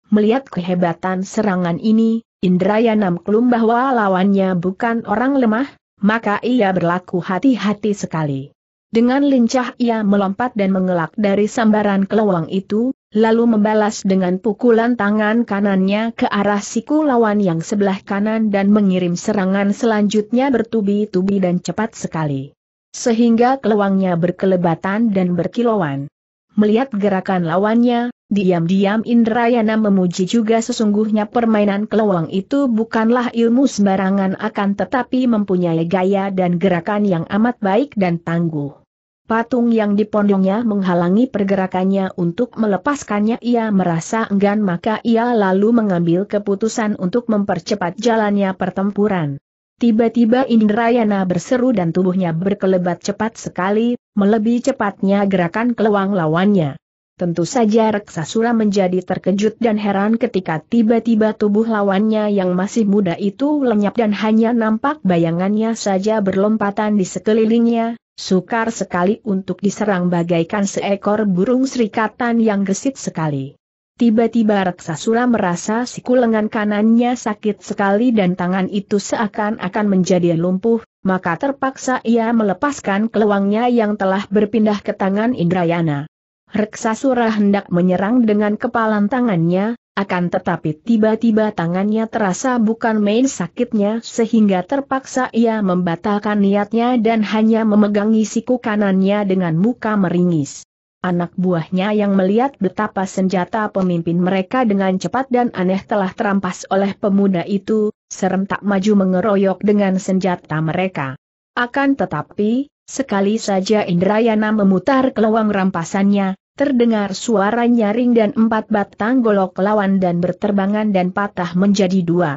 Melihat kehebatan serangan ini, Indrayana maklum bahwa lawannya bukan orang lemah, maka ia berlaku hati-hati sekali. Dengan lincah ia melompat dan mengelak dari sambaran kelawang itu, lalu membalas dengan pukulan tangan kanannya ke arah siku lawan yang sebelah kanan dan mengirim serangan selanjutnya bertubi-tubi dan cepat sekali sehingga keluangnya berkelebatan dan berkilauan. Melihat gerakan lawannya, diam-diam Indrayana memuji juga sesungguhnya permainan keluang itu bukanlah ilmu sembarangan akan tetapi mempunyai gaya dan gerakan yang amat baik dan tangguh. Patung yang dipondongnya menghalangi pergerakannya untuk melepaskannya ia merasa enggan maka ia lalu mengambil keputusan untuk mempercepat jalannya pertempuran. Tiba-tiba Indrayana berseru dan tubuhnya berkelebat cepat sekali, melebihi cepatnya gerakan kelewang lawannya. Tentu saja Reksasura menjadi terkejut dan heran ketika tiba-tiba tubuh lawannya yang masih muda itu lenyap dan hanya nampak bayangannya saja berlompatan di sekelilingnya, sukar sekali untuk diserang bagaikan seekor burung serikatan yang gesit sekali. Tiba-tiba Raksasura merasa siku lengan kanannya sakit sekali dan tangan itu seakan-akan menjadi lumpuh, maka terpaksa ia melepaskan keluangnya yang telah berpindah ke tangan Indrayana. Raksasura hendak menyerang dengan kepalan tangannya, akan tetapi tiba-tiba tangannya terasa bukan main sakitnya sehingga terpaksa ia membatalkan niatnya dan hanya memegangi siku kanannya dengan muka meringis anak buahnya yang melihat betapa senjata pemimpin mereka dengan cepat dan aneh telah terampas oleh pemuda itu, serentak maju mengeroyok dengan senjata mereka. Akan tetapi, sekali saja Indrayana memutar kelawang rampasannya, terdengar suara nyaring dan empat batang golok lawan dan berterbangan dan patah menjadi dua.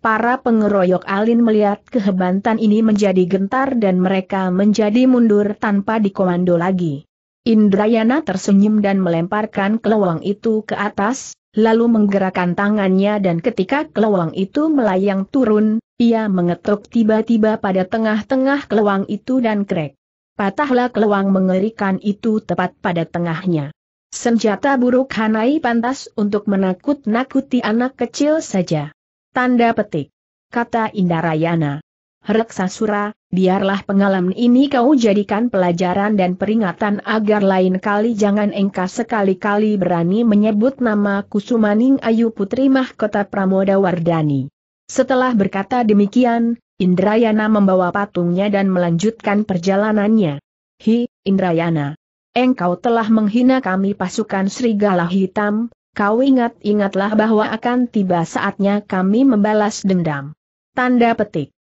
Para pengeroyok Alin melihat kehebatan ini menjadi gentar dan mereka menjadi mundur tanpa dikomando lagi. Indrayana tersenyum dan melemparkan kelawang itu ke atas, lalu menggerakkan tangannya dan ketika kelawang itu melayang turun, ia mengetuk tiba-tiba pada tengah-tengah kelawang itu dan krek. Patahlah kelawang mengerikan itu tepat pada tengahnya. Senjata buruk Hanai pantas untuk menakut-nakuti anak kecil saja. Tanda petik. Kata Indarayana. Reksasura, biarlah pengalaman ini kau jadikan pelajaran dan peringatan agar lain kali jangan engkau sekali-kali berani menyebut nama Kusumaning Ayu Putri Mahkota Pramoda Wardani. Setelah berkata demikian, Indrayana membawa patungnya dan melanjutkan perjalanannya. Hi, Indrayana. Engkau telah menghina kami pasukan Serigala Hitam, kau ingat-ingatlah bahwa akan tiba saatnya kami membalas dendam. Tanda petik.